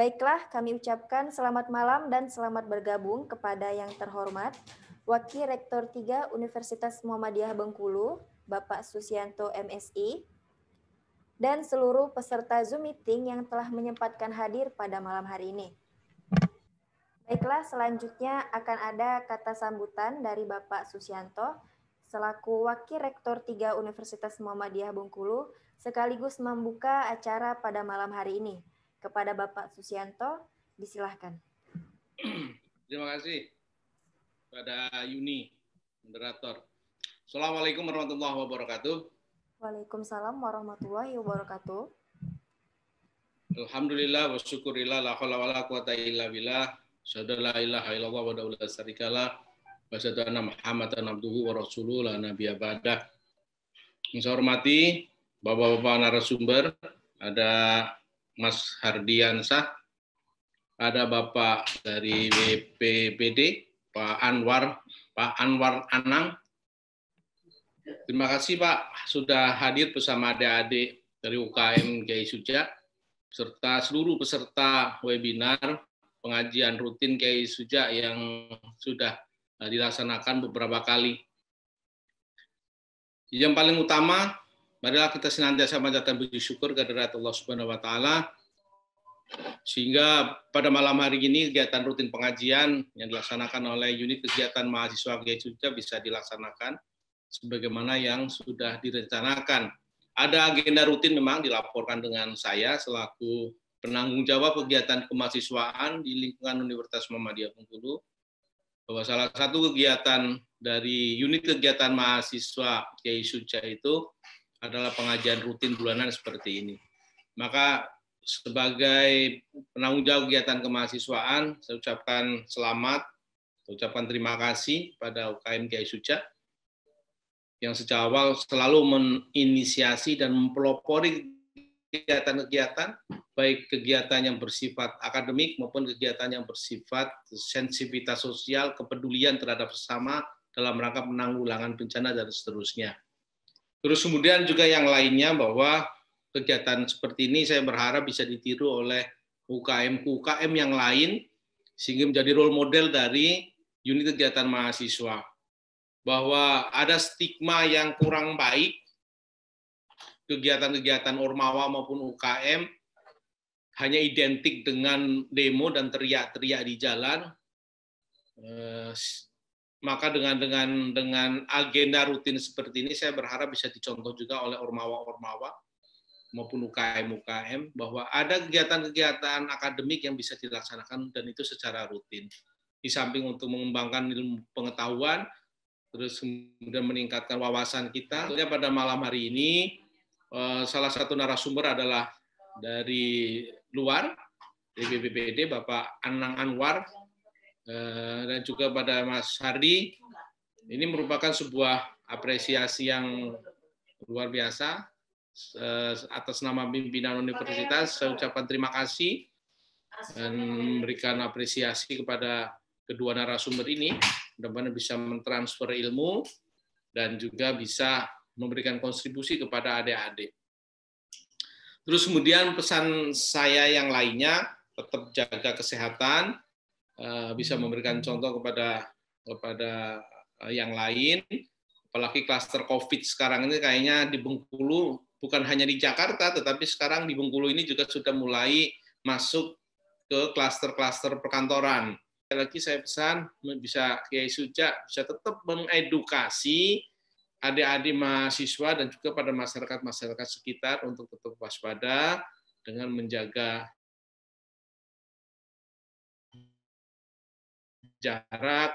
Baiklah, kami ucapkan selamat malam dan selamat bergabung kepada yang terhormat Wakil Rektor 3 Universitas Muhammadiyah Bengkulu, Bapak Susianto MSI, dan seluruh peserta Zoom meeting yang telah menyempatkan hadir pada malam hari ini. Baiklah, selanjutnya akan ada kata sambutan dari Bapak Susianto selaku Wakil Rektor 3 Universitas Muhammadiyah Bengkulu sekaligus membuka acara pada malam hari ini. Kepada Bapak Susianto, disilahkan. Terima kasih pada Yuni, moderator. Assalamualaikum warahmatullahi wabarakatuh. Waalaikumsalam warahmatullahi wabarakatuh. Alhamdulillah wa syukurillah la hawla wa la quwata illa billah. Syahadu la ilaha illallah wa daulah syarikalah. Wa syahadu anna Muhammadan abduhu wa rasuluh la nabiyya Yang saya hormati Bapak-bapak narasumber, ada Mas Hardiansah, ada Bapak dari BPBD, Pak Anwar, Pak Anwar Anang. Terima kasih Pak sudah hadir bersama adik-adik dari UKM KI Suja, serta seluruh peserta webinar pengajian rutin KI Suja yang sudah eh, dilaksanakan beberapa kali. Yang paling utama marilah kita senantiasa panjatkan puji syukur kepada Allah Subhanahu wa taala sehingga pada malam hari ini kegiatan rutin pengajian yang dilaksanakan oleh unit kegiatan mahasiswa Kiai Jogja bisa dilaksanakan sebagaimana yang sudah direncanakan. Ada agenda rutin memang dilaporkan dengan saya selaku penanggung jawab kegiatan kemahasiswaan di lingkungan Universitas Muhammadiyah Bengkulu bahwa salah satu kegiatan dari unit kegiatan mahasiswa Kiai Suci itu adalah pengajian rutin bulanan seperti ini. Maka sebagai penanggung jawab kegiatan kemahasiswaan, saya ucapkan selamat, saya ucapkan terima kasih pada UKM Kiai Suca yang sejak awal selalu menginisiasi dan mempelopori kegiatan-kegiatan, baik kegiatan yang bersifat akademik maupun kegiatan yang bersifat sensitivitas sosial, kepedulian terhadap sesama dalam rangka penanggulangan bencana dan seterusnya. Terus kemudian juga yang lainnya bahwa kegiatan seperti ini saya berharap bisa ditiru oleh UKM-UKM yang lain sehingga menjadi role model dari unit kegiatan mahasiswa. Bahwa ada stigma yang kurang baik kegiatan-kegiatan Ormawa maupun UKM hanya identik dengan demo dan teriak-teriak di jalan. Eh, maka dengan dengan dengan agenda rutin seperti ini saya berharap bisa dicontoh juga oleh ormawa-ormawa maupun UKM-UKM bahwa ada kegiatan-kegiatan akademik yang bisa dilaksanakan dan itu secara rutin. Di samping untuk mengembangkan ilmu pengetahuan, terus kemudian meningkatkan wawasan kita. Tentunya pada malam hari ini eh, salah satu narasumber adalah dari luar dari BPPD Bapak Anang Anwar Eh, dan juga pada Mas Hardi. Ini merupakan sebuah apresiasi yang luar biasa eh, atas nama pimpinan universitas. Saya ucapkan terima kasih dan memberikan apresiasi kepada kedua narasumber ini. Mudah-mudahan bisa mentransfer ilmu dan juga bisa memberikan kontribusi kepada adik-adik. Terus kemudian pesan saya yang lainnya, tetap jaga kesehatan, Eh, bisa memberikan contoh kepada kepada eh, yang lain. Apalagi klaster COVID sekarang ini kayaknya di Bengkulu bukan hanya di Jakarta, tetapi sekarang di Bengkulu ini juga sudah mulai masuk ke klaster-klaster perkantoran. Sekali lagi saya pesan bisa Kiai Suja bisa tetap mengedukasi adik-adik mahasiswa dan juga pada masyarakat-masyarakat sekitar untuk tetap waspada dengan menjaga jarak,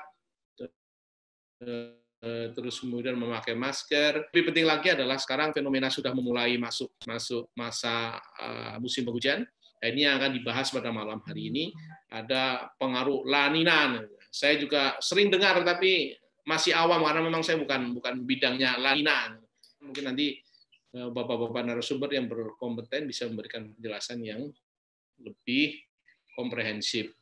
terus kemudian memakai masker. Lebih penting lagi adalah sekarang fenomena sudah memulai masuk masuk masa eh, musim penghujan. Nah, ini yang akan dibahas pada malam hari ini. Ada pengaruh lanina. Saya juga sering dengar tapi masih awam karena memang saya bukan bukan bidangnya lanina. Mungkin nanti eh, bapak-bapak narasumber yang berkompeten bisa memberikan penjelasan yang lebih komprehensif.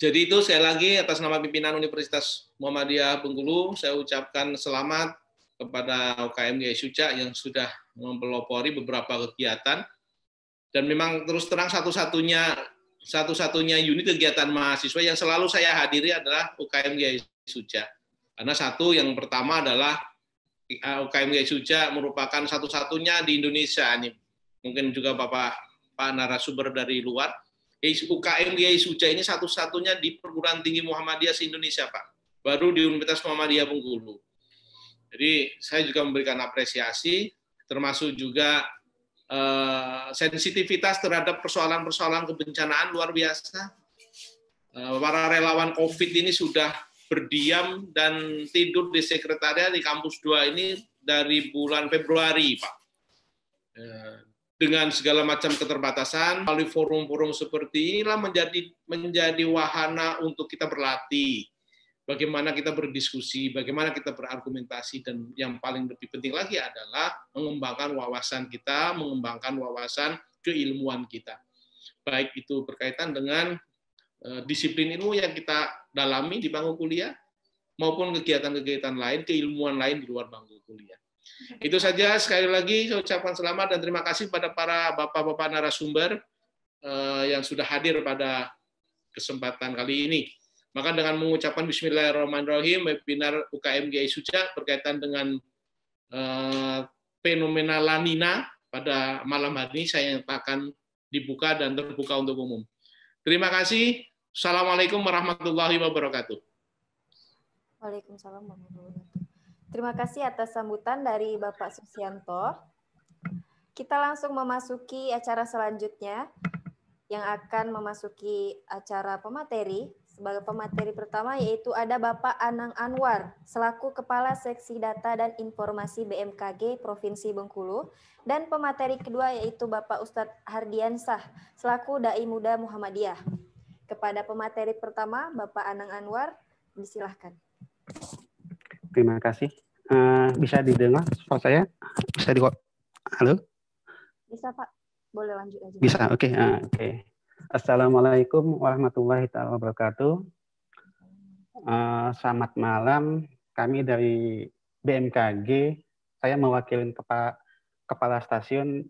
Jadi itu sekali lagi atas nama pimpinan Universitas Muhammadiyah Bengkulu, saya ucapkan selamat kepada UKM GAI Suca yang sudah mempelopori beberapa kegiatan. Dan memang terus terang satu-satunya satu-satunya unit kegiatan mahasiswa yang selalu saya hadiri adalah UKM GAI Suca. Karena satu yang pertama adalah eh, UKM GAI Suca merupakan satu-satunya di Indonesia nih. Mungkin juga Bapak Pak narasumber dari luar UKM Kiai Suja ini satu-satunya di perguruan tinggi Muhammadiyah se-Indonesia, Pak. Baru di Universitas Muhammadiyah Bengkulu. Jadi saya juga memberikan apresiasi, termasuk juga uh, sensitivitas terhadap persoalan-persoalan kebencanaan luar biasa. Uh, para relawan COVID ini sudah berdiam dan tidur di sekretariat di kampus 2 ini dari bulan Februari, Pak. Eh, dengan segala macam keterbatasan melalui forum-forum seperti inilah menjadi menjadi wahana untuk kita berlatih bagaimana kita berdiskusi bagaimana kita berargumentasi dan yang paling lebih penting lagi adalah mengembangkan wawasan kita mengembangkan wawasan keilmuan kita baik itu berkaitan dengan eh, disiplin ilmu yang kita dalami di bangku kuliah maupun kegiatan-kegiatan lain keilmuan lain di luar bangku kuliah itu saja sekali lagi saya ucapkan selamat dan terima kasih pada para bapak-bapak narasumber eh, yang sudah hadir pada kesempatan kali ini. Maka dengan mengucapkan Bismillahirrahmanirrahim, webinar UKM GI Suca berkaitan dengan eh, fenomena La lanina pada malam hari ini saya akan dibuka dan terbuka untuk umum. Terima kasih. Assalamualaikum warahmatullahi wabarakatuh. Waalaikumsalam warahmatullahi wabarakatuh. Terima kasih atas sambutan dari Bapak Susianto. Kita langsung memasuki acara selanjutnya yang akan memasuki acara pemateri. Sebagai pemateri pertama yaitu ada Bapak Anang Anwar selaku Kepala Seksi Data dan Informasi BMKG Provinsi Bengkulu dan pemateri kedua yaitu Bapak Ustadz Hardiansah selaku Dai Muda Muhammadiyah. Kepada pemateri pertama Bapak Anang Anwar disilahkan. Terima kasih. Uh, bisa didengar suara saya? Bisa di Halo? Bisa, Pak. Boleh lanjut aja. Bisa, oke. Okay. Uh, oke. Okay. Assalamualaikum warahmatullahi wabarakatuh. Uh, selamat malam. Kami dari BMKG, saya mewakili kepala, kepala stasiun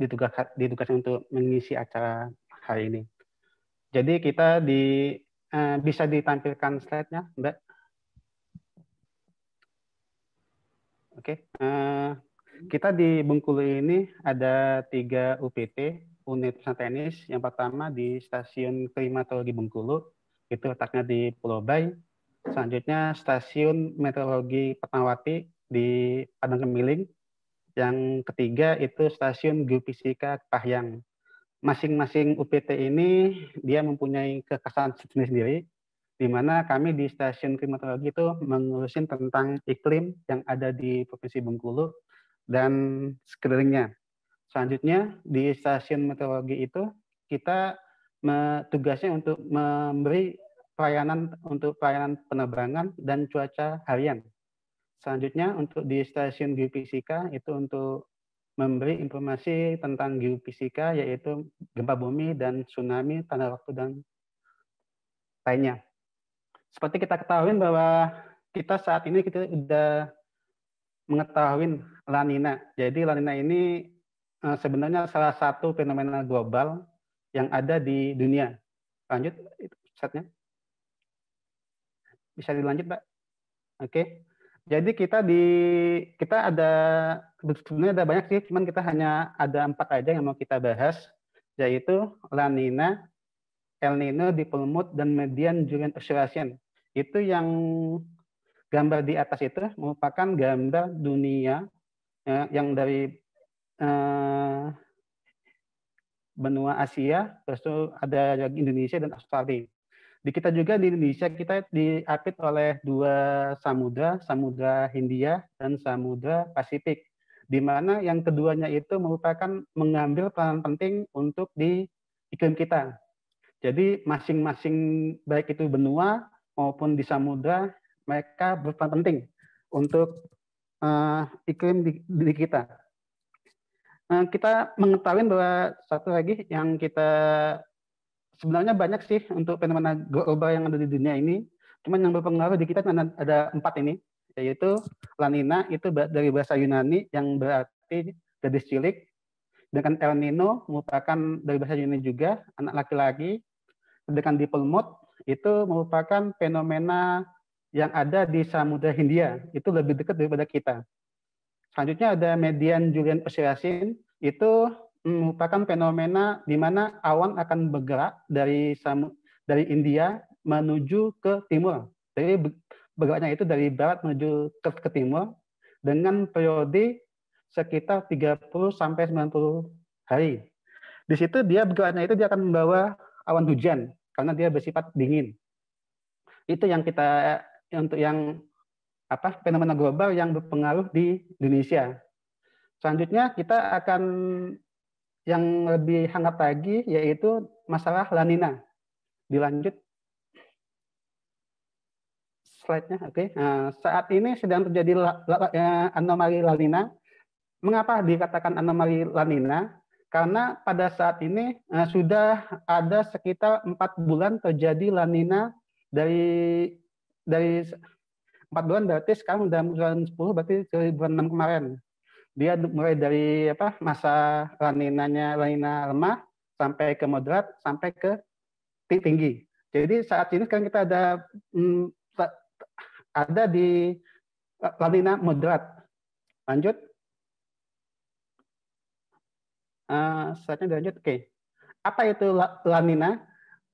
ditugaskan, ditugaskan untuk mengisi acara hari ini. Jadi kita di uh, bisa ditampilkan slide-nya, Mbak? Oke, okay. uh, eh, kita di Bengkulu ini ada tiga UPT, unit teknis. Yang pertama di Stasiun Klimatologi Bengkulu, itu letaknya di Pulau Bay. Selanjutnya Stasiun Meteorologi Petawati di Padang Kemiling. Yang ketiga itu Stasiun Geofisika Pahyang. Masing-masing UPT ini dia mempunyai kekhasan sendiri, di mana kami di stasiun klimatologi itu mengurusin tentang iklim yang ada di Provinsi Bengkulu dan sekelilingnya. Selanjutnya di stasiun meteorologi itu kita tugasnya untuk memberi pelayanan untuk pelayanan penerbangan dan cuaca harian. Selanjutnya untuk di stasiun geofisika itu untuk memberi informasi tentang geofisika yaitu gempa bumi dan tsunami, tanda waktu dan lainnya. Seperti kita ketahui bahwa kita saat ini kita sudah mengetahui lanina. Jadi lanina ini eh, sebenarnya salah satu fenomena global yang ada di dunia. Lanjut setnya. Bisa dilanjut, Pak? Oke. Jadi kita di kita ada sebenarnya ada banyak sih, cuman kita hanya ada empat aja yang mau kita bahas, yaitu lanina. El Nino di pelmut dan median Julian Persuasion. Itu yang gambar di atas itu merupakan gambar dunia eh, yang dari eh, benua Asia, terus itu ada Indonesia dan Australia. Di kita juga di Indonesia kita diapit oleh dua samudra, samudra Hindia dan samudra Pasifik, di mana yang keduanya itu merupakan mengambil peran penting untuk di iklim kita jadi masing-masing baik itu benua maupun di samudra mereka berperan penting untuk uh, iklim di, di kita. Nah, kita mengetahui bahwa satu lagi yang kita sebenarnya banyak sih untuk fenomena global yang ada di dunia ini. Cuman yang berpengaruh di kita kan ada, ada empat ini, yaitu lanina itu dari bahasa Yunani yang berarti gadis cilik, dengan El Nino merupakan dari bahasa Yunani juga anak laki-laki sedangkan dipole mode itu merupakan fenomena yang ada di Samudra Hindia. Itu lebih dekat daripada kita. Selanjutnya ada median Julian Persiasin. Itu merupakan fenomena di mana awan akan bergerak dari dari India menuju ke timur. Jadi bergeraknya itu dari barat menuju ke, ke timur dengan periode sekitar 30 sampai 90 hari. Di situ dia bergeraknya itu dia akan membawa awan hujan karena dia bersifat dingin. Itu yang kita untuk yang apa fenomena global yang berpengaruh di Indonesia. Selanjutnya kita akan yang lebih hangat lagi yaitu masalah lanina. Dilanjut slide-nya, oke. Okay. Nah, saat ini sedang terjadi eh, anomali lanina. Mengapa dikatakan anomali lanina? karena pada saat ini uh, sudah ada sekitar empat bulan terjadi lanina dari dari empat bulan berarti sekarang udah bulan 10 berarti dari bulan 6 kemarin dia mulai dari apa masa laninanya lanina lemah sampai ke moderat sampai ke tinggi jadi saat ini kan kita ada hmm, ada di eh, lanina moderat lanjut Eh, Saatnya dilanjut. Oke. Apa itu lanina?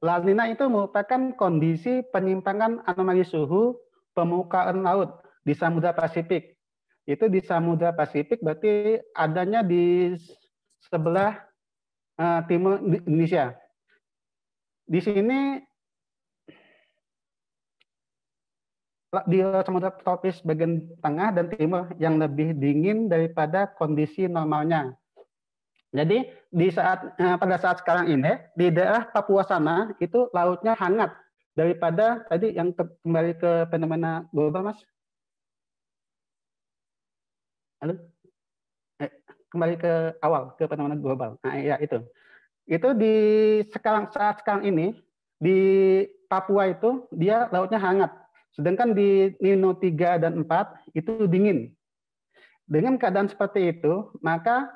Lanina itu merupakan kondisi penyimpangan anomali suhu permukaan laut di Samudra Pasifik. Itu di Samudra Pasifik berarti adanya di sebelah eh, timur Indonesia. Di sini di Samudra Tropis bagian tengah dan timur yang lebih dingin daripada kondisi normalnya jadi di saat eh, pada saat sekarang ini di daerah Papua sana itu lautnya hangat daripada tadi yang ke, kembali ke fenomena global, Mas. Halo? Eh, kembali ke awal ke fenomena global. Nah, ya itu. Itu di sekarang saat sekarang ini di Papua itu dia lautnya hangat. Sedangkan di Nino 3 dan 4 itu dingin. Dengan keadaan seperti itu, maka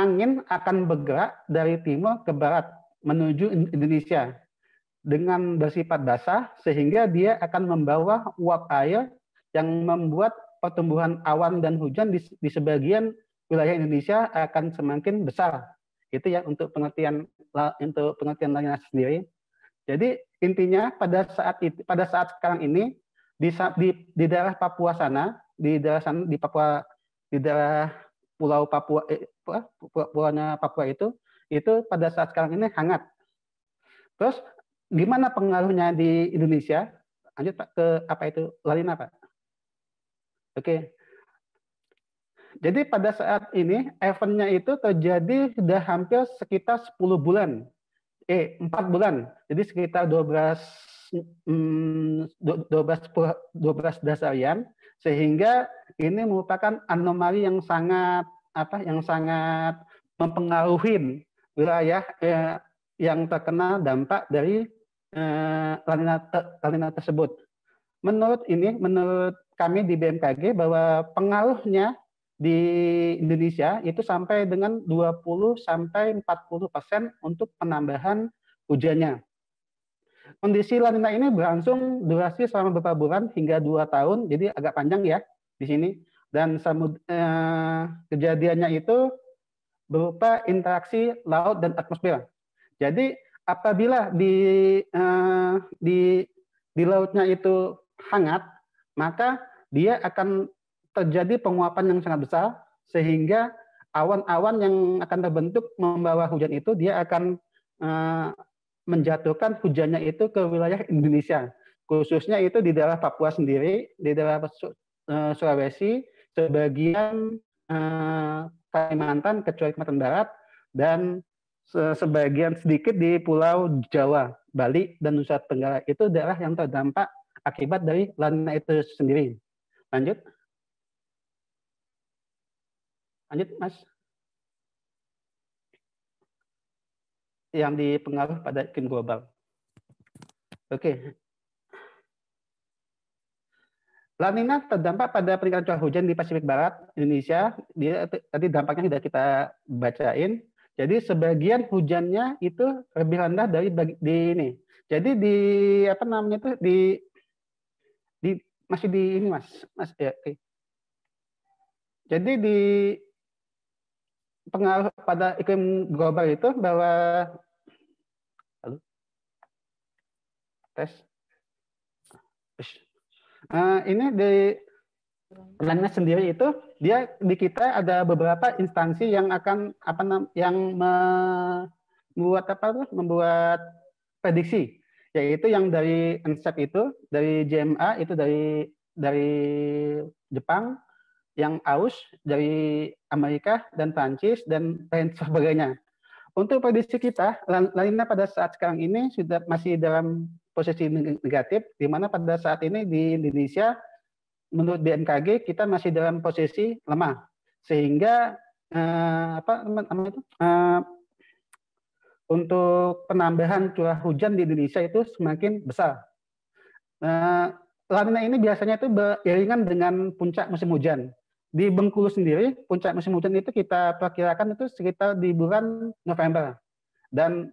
angin akan bergerak dari timur ke barat menuju Indonesia dengan bersifat basah sehingga dia akan membawa uap air yang membuat pertumbuhan awan dan hujan di, di sebagian wilayah Indonesia akan semakin besar. Itu ya untuk pengertian untuk pengertian lainnya sendiri. Jadi intinya pada saat itu, pada saat sekarang ini di, di di daerah Papua sana, di daerah sana, di Papua di daerah Pulau Papua eh, Papua, buahnya Papua itu, itu pada saat sekarang ini hangat. Terus gimana pengaruhnya di Indonesia? Lanjut Pak ke apa itu Lalina Pak? Oke. Jadi pada saat ini eventnya itu terjadi sudah hampir sekitar 10 bulan. Eh, 4 bulan. Jadi sekitar 12 12 12 dasarian sehingga ini merupakan anomali yang sangat apa yang sangat mempengaruhi wilayah eh, yang terkena dampak dari eh, lanina, ter, lanina tersebut. Menurut ini, menurut kami di BMKG bahwa pengaruhnya di Indonesia itu sampai dengan 20 sampai 40 persen untuk penambahan hujannya. Kondisi lanina ini berlangsung durasi selama beberapa bulan hingga dua tahun, jadi agak panjang ya di sini. Dan samud, eh, kejadiannya itu berupa interaksi laut dan atmosfer. Jadi apabila di eh, di di lautnya itu hangat, maka dia akan terjadi penguapan yang sangat besar sehingga awan-awan yang akan terbentuk membawa hujan itu dia akan eh, menjatuhkan hujannya itu ke wilayah Indonesia khususnya itu di daerah Papua sendiri, di daerah eh, Sulawesi, sebagian uh, Kalimantan kecuali Kalimantan Barat dan sebagian sedikit di Pulau Jawa, Bali dan Nusa Tenggara itu daerah yang terdampak akibat dari lanina itu sendiri. Lanjut. Lanjut, Mas. Yang dipengaruh pada iklim global. Oke, Lanina terdampak pada peringkat curah hujan di Pasifik Barat Indonesia. Dia tadi dampaknya sudah kita bacain. Jadi sebagian hujannya itu lebih rendah dari di ini. Jadi di apa namanya itu di di masih di ini mas mas ya. Okay. Jadi di pengaruh pada iklim global itu bahwa Halo? tes uh, ini di Lainnya sendiri itu dia di kita ada beberapa instansi yang akan apa yang membuat apa tuh membuat prediksi yaitu yang dari NSEP itu dari JMA itu dari dari Jepang yang AUS dari Amerika dan Prancis dan lain sebagainya. Untuk prediksi kita, Lainnya pada saat sekarang ini sudah masih dalam posisi negatif, di mana pada saat ini di Indonesia menurut BMKG kita masih dalam posisi lemah, sehingga eh, apa namanya itu eh, untuk penambahan curah hujan di Indonesia itu semakin besar. Eh, lamina ini biasanya itu beriringan dengan puncak musim hujan. Di Bengkulu sendiri, puncak musim hujan itu kita perkirakan itu sekitar di bulan November. Dan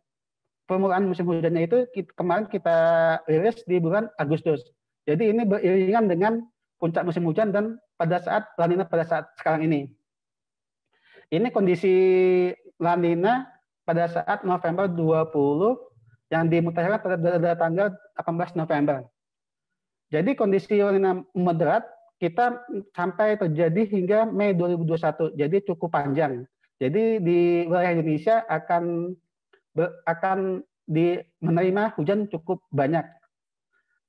permulaan musim hujannya itu kemarin kita rilis di bulan Agustus. Jadi ini beriringan dengan puncak musim hujan dan pada saat lanina pada saat sekarang ini. Ini kondisi lanina pada saat November 20 yang dimutakhirkan pada, pada tanggal 18 November. Jadi kondisi lanina moderat kita sampai terjadi hingga Mei 2021. Jadi cukup panjang. Jadi di wilayah Indonesia akan akan di, menerima hujan cukup banyak.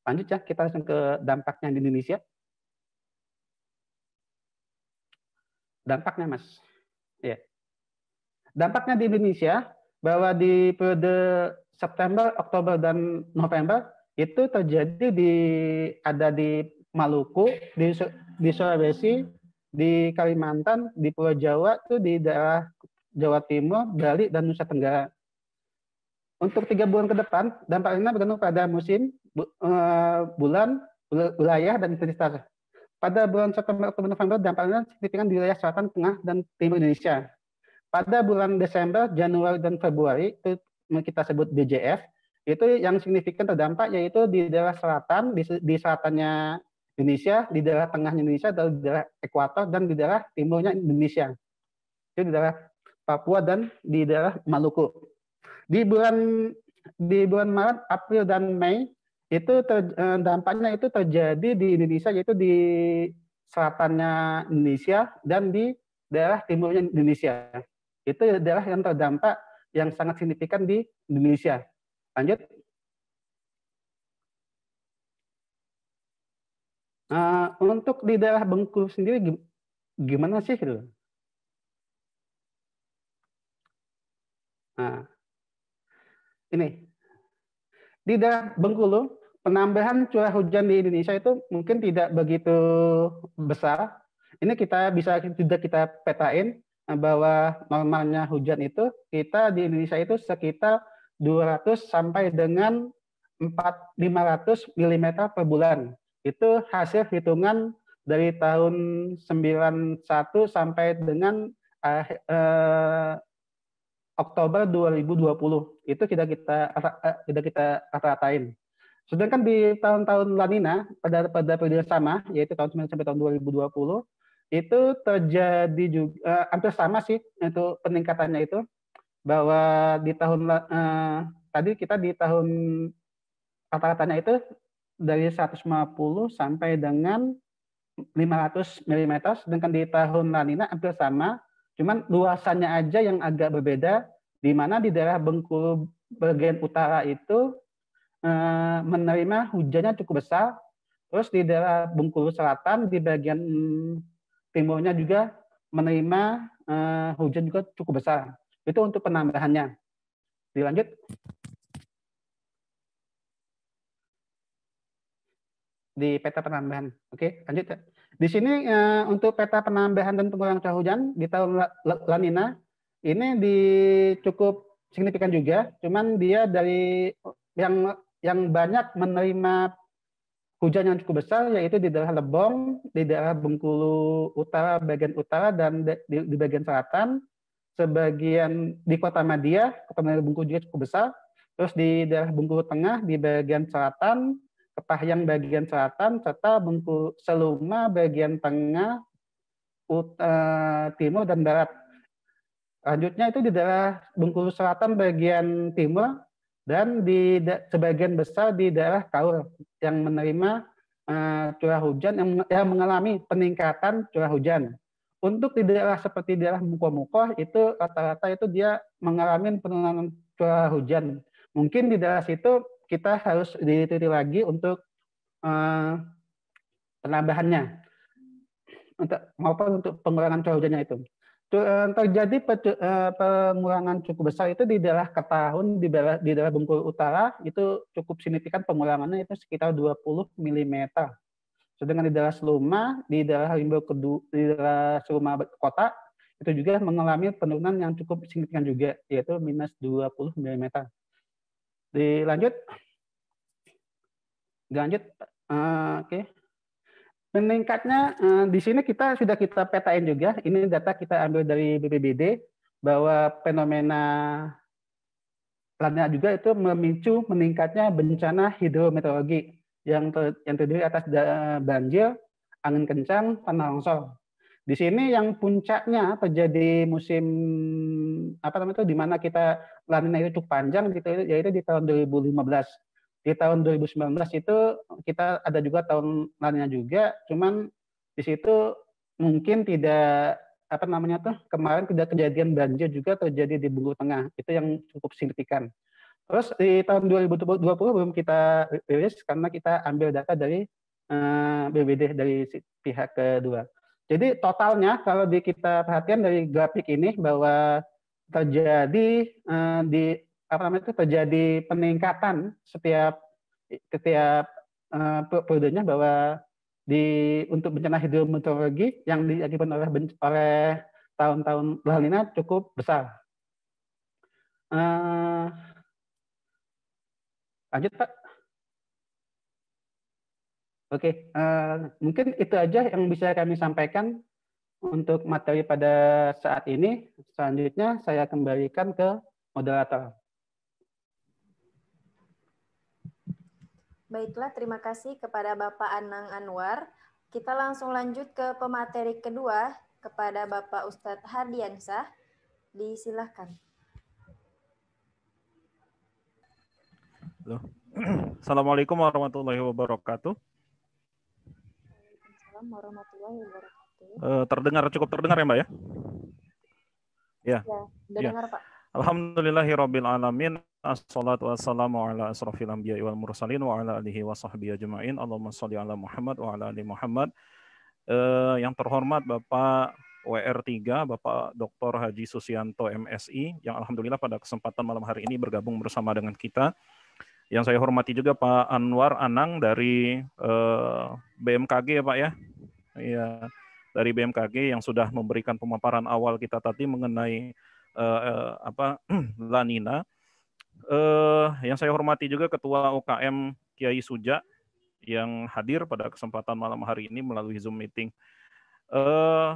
Lanjut ya, kita langsung ke dampaknya di Indonesia. Dampaknya, Mas. Ya. Dampaknya di Indonesia bahwa di periode September, Oktober, dan November itu terjadi di ada di Maluku, di, di Sulawesi, di Kalimantan, di Pulau Jawa, itu di daerah Jawa Timur, Bali, dan Nusa Tenggara untuk tiga bulan ke depan, dampaknya bergantung pada musim, eh, bulan, wilayah, dan intensitas. Pada bulan September, Oktober, November, dampaknya signifikan di wilayah selatan, tengah, dan timur Indonesia. Pada bulan Desember, Januari, dan Februari, itu kita sebut DJF, itu yang signifikan terdampak yaitu di daerah selatan, di, di selatannya Indonesia, di daerah tengahnya Indonesia, di daerah ekuator, dan di daerah timurnya Indonesia. Itu di daerah Papua dan di daerah Maluku. Di bulan di bulan Maret, April dan Mei itu ter, eh, dampaknya itu terjadi di Indonesia yaitu di selatannya Indonesia dan di daerah timurnya Indonesia. Itu daerah yang terdampak yang sangat signifikan di Indonesia. Lanjut. Uh, untuk di daerah Bengkulu sendiri gimana sih gitu? Nah, ini di daerah Bengkulu penambahan curah hujan di Indonesia itu mungkin tidak begitu besar. Ini kita bisa sudah kita petain eh, bahwa normalnya hujan itu kita di Indonesia itu sekitar 200 sampai dengan 4 500 mm per bulan. Itu hasil hitungan dari tahun 91 sampai dengan eh, eh, Oktober 2020 itu tidak kita tidak eh, kita rata ratain. Sedangkan di tahun-tahun lanina pada pada periode sama yaitu tahun 9 sampai tahun 2020 itu terjadi juga eh, hampir sama sih itu peningkatannya itu bahwa di tahun eh, tadi kita di tahun rata-ratanya itu dari 150 sampai dengan 500 mm sedangkan di tahun lanina hampir sama Cuman luasannya aja yang agak berbeda, di mana di daerah Bengkulu bagian utara itu eh, menerima hujannya cukup besar. Terus di daerah Bengkulu Selatan di bagian timurnya juga menerima eh, hujan juga cukup besar. Itu untuk penambahannya. Dilanjut. Di peta penambahan. Oke, lanjut. Di sini uh, untuk peta penambahan dan pengurangan curah hujan di tahun lanina ini di cukup signifikan juga, cuman dia dari yang yang banyak menerima hujan yang cukup besar yaitu di daerah Lebong, di daerah Bengkulu Utara bagian utara dan di, di bagian selatan, sebagian di Kota Madia, Kota Madia Bengkulu juga cukup besar, terus di daerah Bengkulu Tengah di bagian selatan, Kepahyang bagian selatan serta Bengkulu Seluma bagian tengah, ut, uh, timur dan barat. Lanjutnya itu di daerah Bengkulu Selatan bagian timur dan di sebagian besar di daerah Kaur yang menerima uh, curah hujan yang, yang mengalami peningkatan curah hujan. Untuk di daerah seperti daerah Mukoh-Mukoh itu rata-rata itu dia mengalami penurunan curah hujan. Mungkin di daerah situ kita harus diteliti lagi untuk uh, penambahannya untuk maupun untuk pengurangan curah hujannya itu eh, terjadi eh, pengurangan cukup besar itu di daerah Ketahun, di daerah, di daerah Bengkulu Utara itu cukup signifikan pengurangannya itu sekitar 20 mm. Sedangkan di daerah Seluma, di daerah Rimbo kedua, di daerah Seluma Kota itu juga mengalami penurunan yang cukup signifikan juga yaitu minus 20 mm. Dilanjut. Lanjut. Uh, Oke. Okay. Meningkatnya uh, di sini kita sudah kita petain juga. Ini data kita ambil dari BPBD bahwa fenomena lanina juga itu memicu meningkatnya bencana hidrometeorologi yang ter, yang terdiri atas banjir, angin kencang, tanah longsor. Di sini yang puncaknya terjadi musim apa namanya itu di mana kita lanina itu cukup panjang gitu yaitu di tahun 2015. Di tahun 2019 itu kita ada juga tahun lanina juga, cuman di situ mungkin tidak apa namanya tuh kemarin tidak kejadian banjir juga terjadi di Bungur Tengah. Itu yang cukup signifikan. Terus di tahun 2020 belum kita rilis karena kita ambil data dari uh, eh, BBD dari pihak kedua. Jadi totalnya kalau di kita perhatikan dari grafik ini bahwa terjadi eh, di apa namanya itu terjadi peningkatan setiap setiap eh, periodenya bahwa di untuk bencana hidrometeorologi yang diakibatkan oleh oleh tahun-tahun lalina cukup besar. Eh, lanjut Pak. Oke, okay, uh, eh, mungkin itu aja yang bisa kami sampaikan untuk materi pada saat ini. Selanjutnya saya kembalikan ke moderator. Baiklah, terima kasih kepada Bapak Anang Anwar. Kita langsung lanjut ke pemateri kedua kepada Bapak Ustadz Hardiansyah. Disilahkan. Halo. Assalamualaikum warahmatullahi wabarakatuh. Assalamualaikum warahmatullahi wabarakatuh. Uh, terdengar cukup terdengar ya Mbak ya? Ya. Ya, terdengar ya. Pak. Alhamdulillahirabbil alamin. Assalatu wassalamu ala asrafil anbiya'i wal mursalin wa ala alihi wa sahbihi ajma'in. Allahumma shalli ala Muhammad wa ala ali Muhammad. Uh, yang terhormat Bapak WR3 Bapak Dr. Haji Susianto MSI yang alhamdulillah pada kesempatan malam hari ini bergabung bersama dengan kita. Yang saya hormati juga Pak Anwar Anang dari eh, BMKG ya Pak ya. Iya, dari BMKG yang sudah memberikan pemaparan awal kita tadi mengenai eh, eh apa lanina Eh, yang saya hormati juga Ketua UKM Kiai Suja yang hadir pada kesempatan malam hari ini melalui Zoom meeting. Eh,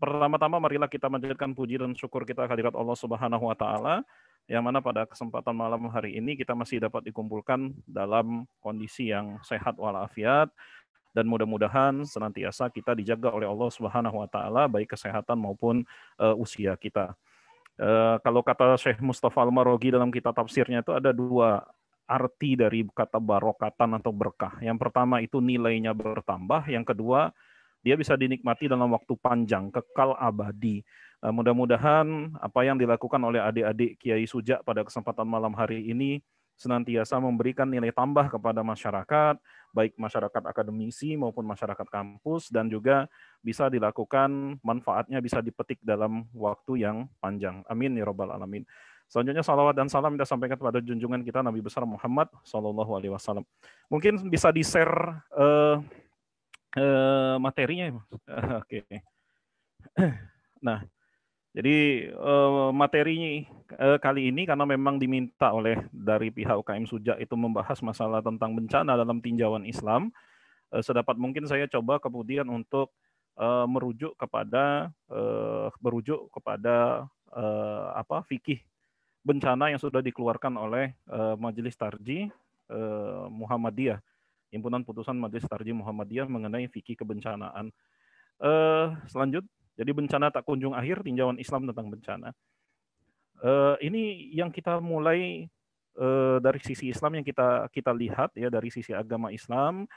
pertama-tama marilah kita menjadikan puji dan syukur kita kehadirat Allah Subhanahu wa taala yang mana pada kesempatan malam hari ini kita masih dapat dikumpulkan dalam kondisi yang sehat walafiat dan mudah-mudahan senantiasa kita dijaga oleh Allah Subhanahu wa taala baik kesehatan maupun uh, usia kita. Uh, kalau kata Syekh Mustafa Al-Marogi dalam kitab tafsirnya itu ada dua arti dari kata barokatan atau berkah. Yang pertama itu nilainya bertambah, yang kedua dia bisa dinikmati dalam waktu panjang, kekal abadi. Eh, mudah-mudahan apa yang dilakukan oleh adik-adik Kiai Sujak pada kesempatan malam hari ini senantiasa memberikan nilai tambah kepada masyarakat, baik masyarakat akademisi maupun masyarakat kampus, dan juga bisa dilakukan manfaatnya bisa dipetik dalam waktu yang panjang. Amin ya robbal alamin. Selanjutnya salawat dan salam kita sampaikan kepada junjungan kita Nabi besar Muhammad Sallallahu Alaihi Wasallam. Mungkin bisa di share. Uh, eh, Eh, materinya. Oke. Nah, jadi eh, materinya eh, kali ini karena memang diminta oleh dari pihak UKM Suja itu membahas masalah tentang bencana dalam tinjauan Islam, sedapat mungkin saya coba kemudian untuk merujuk kepada berujuk kepada apa fikih bencana yang sudah dikeluarkan oleh Majelis Tarji Muhammadiyah impunan putusan Majelis Tarjih Muhammadiyah mengenai fikih kebencanaan. Uh, selanjut, jadi bencana tak kunjung akhir tinjauan Islam tentang bencana. Uh, ini yang kita mulai uh, dari sisi Islam yang kita kita lihat ya dari sisi agama Islam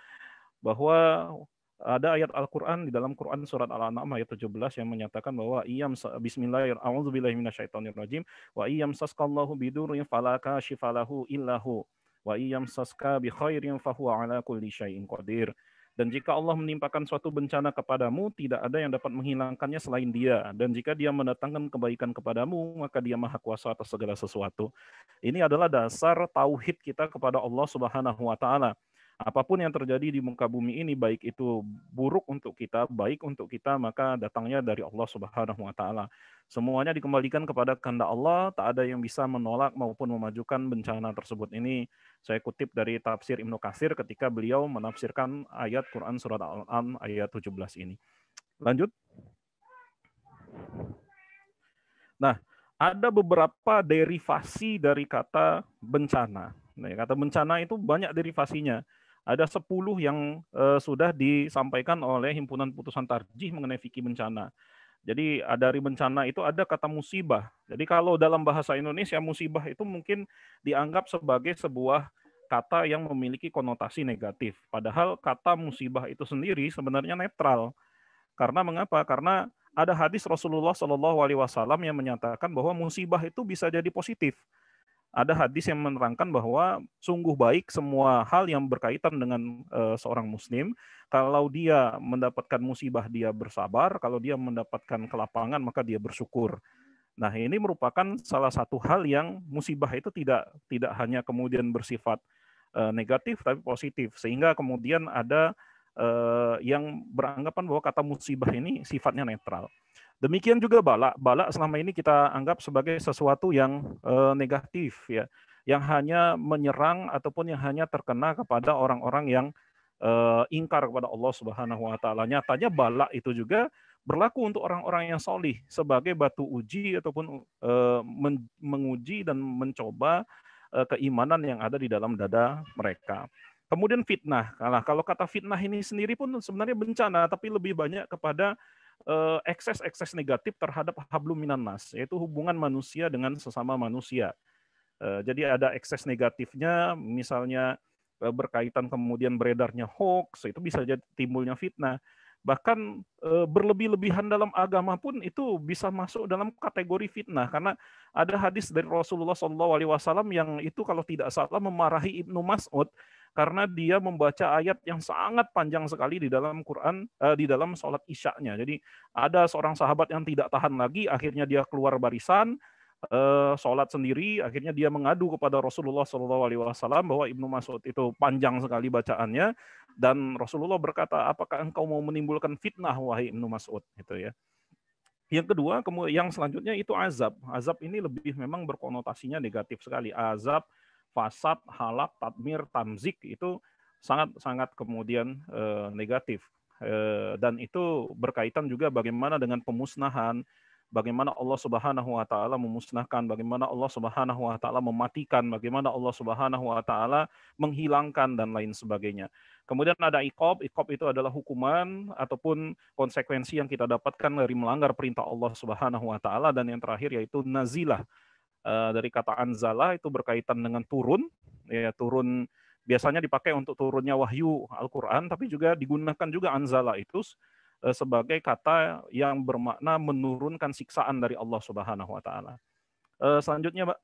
bahwa ada ayat Al-Qur'an di dalam Quran surat Al-An'am ayat 17 yang menyatakan bahwa iyam bismillahirrahmanirrahim wa iyam saskallahu bidurin falaka shifalahu illahu Wa iyam saska bi khairin fahuwa ala kulli qadir. Dan jika Allah menimpakan suatu bencana kepadamu, tidak ada yang dapat menghilangkannya selain dia. Dan jika dia mendatangkan kebaikan kepadamu, maka dia maha kuasa atas segala sesuatu. Ini adalah dasar tauhid kita kepada Allah Subhanahu wa taala apapun yang terjadi di muka bumi ini baik itu buruk untuk kita, baik untuk kita maka datangnya dari Allah Subhanahu wa taala. Semuanya dikembalikan kepada kehendak Allah, tak ada yang bisa menolak maupun memajukan bencana tersebut. Ini saya kutip dari tafsir Ibnu Katsir ketika beliau menafsirkan ayat Quran surat Al-An'am ayat 17 ini. Lanjut. Nah, ada beberapa derivasi dari kata bencana. Nah, kata bencana itu banyak derivasinya ada 10 yang uh, sudah disampaikan oleh himpunan putusan tarjih mengenai fikih bencana. Jadi dari bencana itu ada kata musibah. Jadi kalau dalam bahasa Indonesia musibah itu mungkin dianggap sebagai sebuah kata yang memiliki konotasi negatif. Padahal kata musibah itu sendiri sebenarnya netral. Karena mengapa? Karena ada hadis Rasulullah Shallallahu Alaihi Wasallam yang menyatakan bahwa musibah itu bisa jadi positif ada hadis yang menerangkan bahwa sungguh baik semua hal yang berkaitan dengan uh, seorang muslim kalau dia mendapatkan musibah dia bersabar kalau dia mendapatkan kelapangan maka dia bersyukur nah ini merupakan salah satu hal yang musibah itu tidak tidak hanya kemudian bersifat uh, negatif tapi positif sehingga kemudian ada uh, yang beranggapan bahwa kata musibah ini sifatnya netral Demikian juga balak. Balak selama ini kita anggap sebagai sesuatu yang uh, negatif ya, yang hanya menyerang ataupun yang hanya terkena kepada orang-orang yang uh, ingkar kepada Allah Subhanahu wa taala. Nyatanya balak itu juga berlaku untuk orang-orang yang solih sebagai batu uji ataupun uh, men menguji dan mencoba uh, keimanan yang ada di dalam dada mereka. Kemudian fitnah. Nah, kalau kata fitnah ini sendiri pun sebenarnya bencana tapi lebih banyak kepada ekses-ekses eh, negatif terhadap hablum mas yaitu hubungan manusia dengan sesama manusia. Eh, jadi ada ekses negatifnya, misalnya eh, berkaitan kemudian beredarnya hoax, itu bisa jadi timbulnya fitnah. Bahkan berlebih-lebihan dalam agama pun itu bisa masuk dalam kategori fitnah karena ada hadis dari Rasulullah SAW yang itu kalau tidak salah memarahi Ibnu Mas'ud karena dia membaca ayat yang sangat panjang sekali di dalam Quran eh, di dalam sholat isyaknya. Jadi ada seorang sahabat yang tidak tahan lagi, akhirnya dia keluar barisan, eh, sholat sendiri, akhirnya dia mengadu kepada Rasulullah Shallallahu Alaihi Wasallam bahwa ibnu Mas'ud itu panjang sekali bacaannya dan Rasulullah berkata, apakah engkau mau menimbulkan fitnah wahai ibnu Mas'ud? Gitu ya. Yang kedua, kemudian yang selanjutnya itu azab. Azab ini lebih memang berkonotasinya negatif sekali. Azab fasad, halak, tadmir, tamzik itu sangat-sangat kemudian eh, negatif. Eh, dan itu berkaitan juga bagaimana dengan pemusnahan, bagaimana Allah Subhanahu wa taala memusnahkan, bagaimana Allah Subhanahu wa taala mematikan, bagaimana Allah Subhanahu wa taala menghilangkan dan lain sebagainya. Kemudian ada ikob, ikob itu adalah hukuman ataupun konsekuensi yang kita dapatkan dari melanggar perintah Allah Subhanahu wa taala dan yang terakhir yaitu nazilah Eh, dari kata anzala itu berkaitan dengan turun ya turun biasanya dipakai untuk turunnya wahyu Al-Qur'an tapi juga digunakan juga anzala itu eh, sebagai kata yang bermakna menurunkan siksaan dari Allah Subhanahu wa taala. Eh, selanjutnya Pak.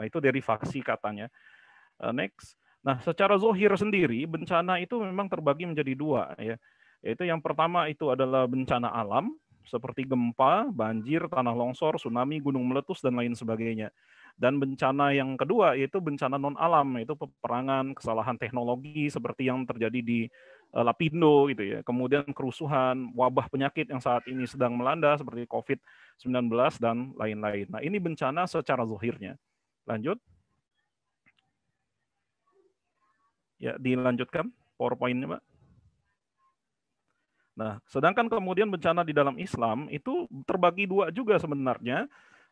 Nah, itu derivasi katanya. next. Nah, secara zohir sendiri bencana itu memang terbagi menjadi dua ya. Yaitu yang pertama itu adalah bencana alam seperti gempa, banjir, tanah longsor, tsunami, gunung meletus, dan lain sebagainya. Dan bencana yang kedua yaitu bencana non-alam, yaitu peperangan, kesalahan teknologi seperti yang terjadi di eh, Lapindo gitu ya. Kemudian kerusuhan, wabah penyakit yang saat ini sedang melanda seperti COVID-19 dan lain-lain. Nah, ini bencana secara zohirnya. Lanjut. Ya, dilanjutkan PowerPoint-nya, Pak. Nah, sedangkan kemudian bencana di dalam Islam itu terbagi dua juga sebenarnya,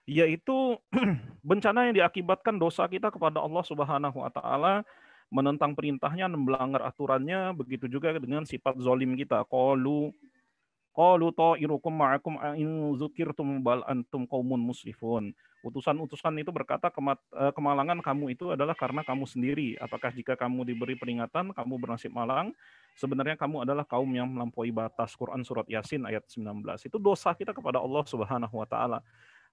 yaitu bencana yang diakibatkan dosa kita kepada Allah Subhanahu wa taala menentang perintahnya, melanggar aturannya, begitu juga dengan sifat zolim kita. Qalu Qalu ta'irukum ma'akum in zukirtum bal antum qaumun musrifun. Utusan-utusan itu berkata eh, kemalangan kamu itu adalah karena kamu sendiri. Apakah jika kamu diberi peringatan kamu bernasib malang? Sebenarnya kamu adalah kaum yang melampaui batas. Quran surat Yasin ayat 19. Itu dosa kita kepada Allah Subhanahu wa taala.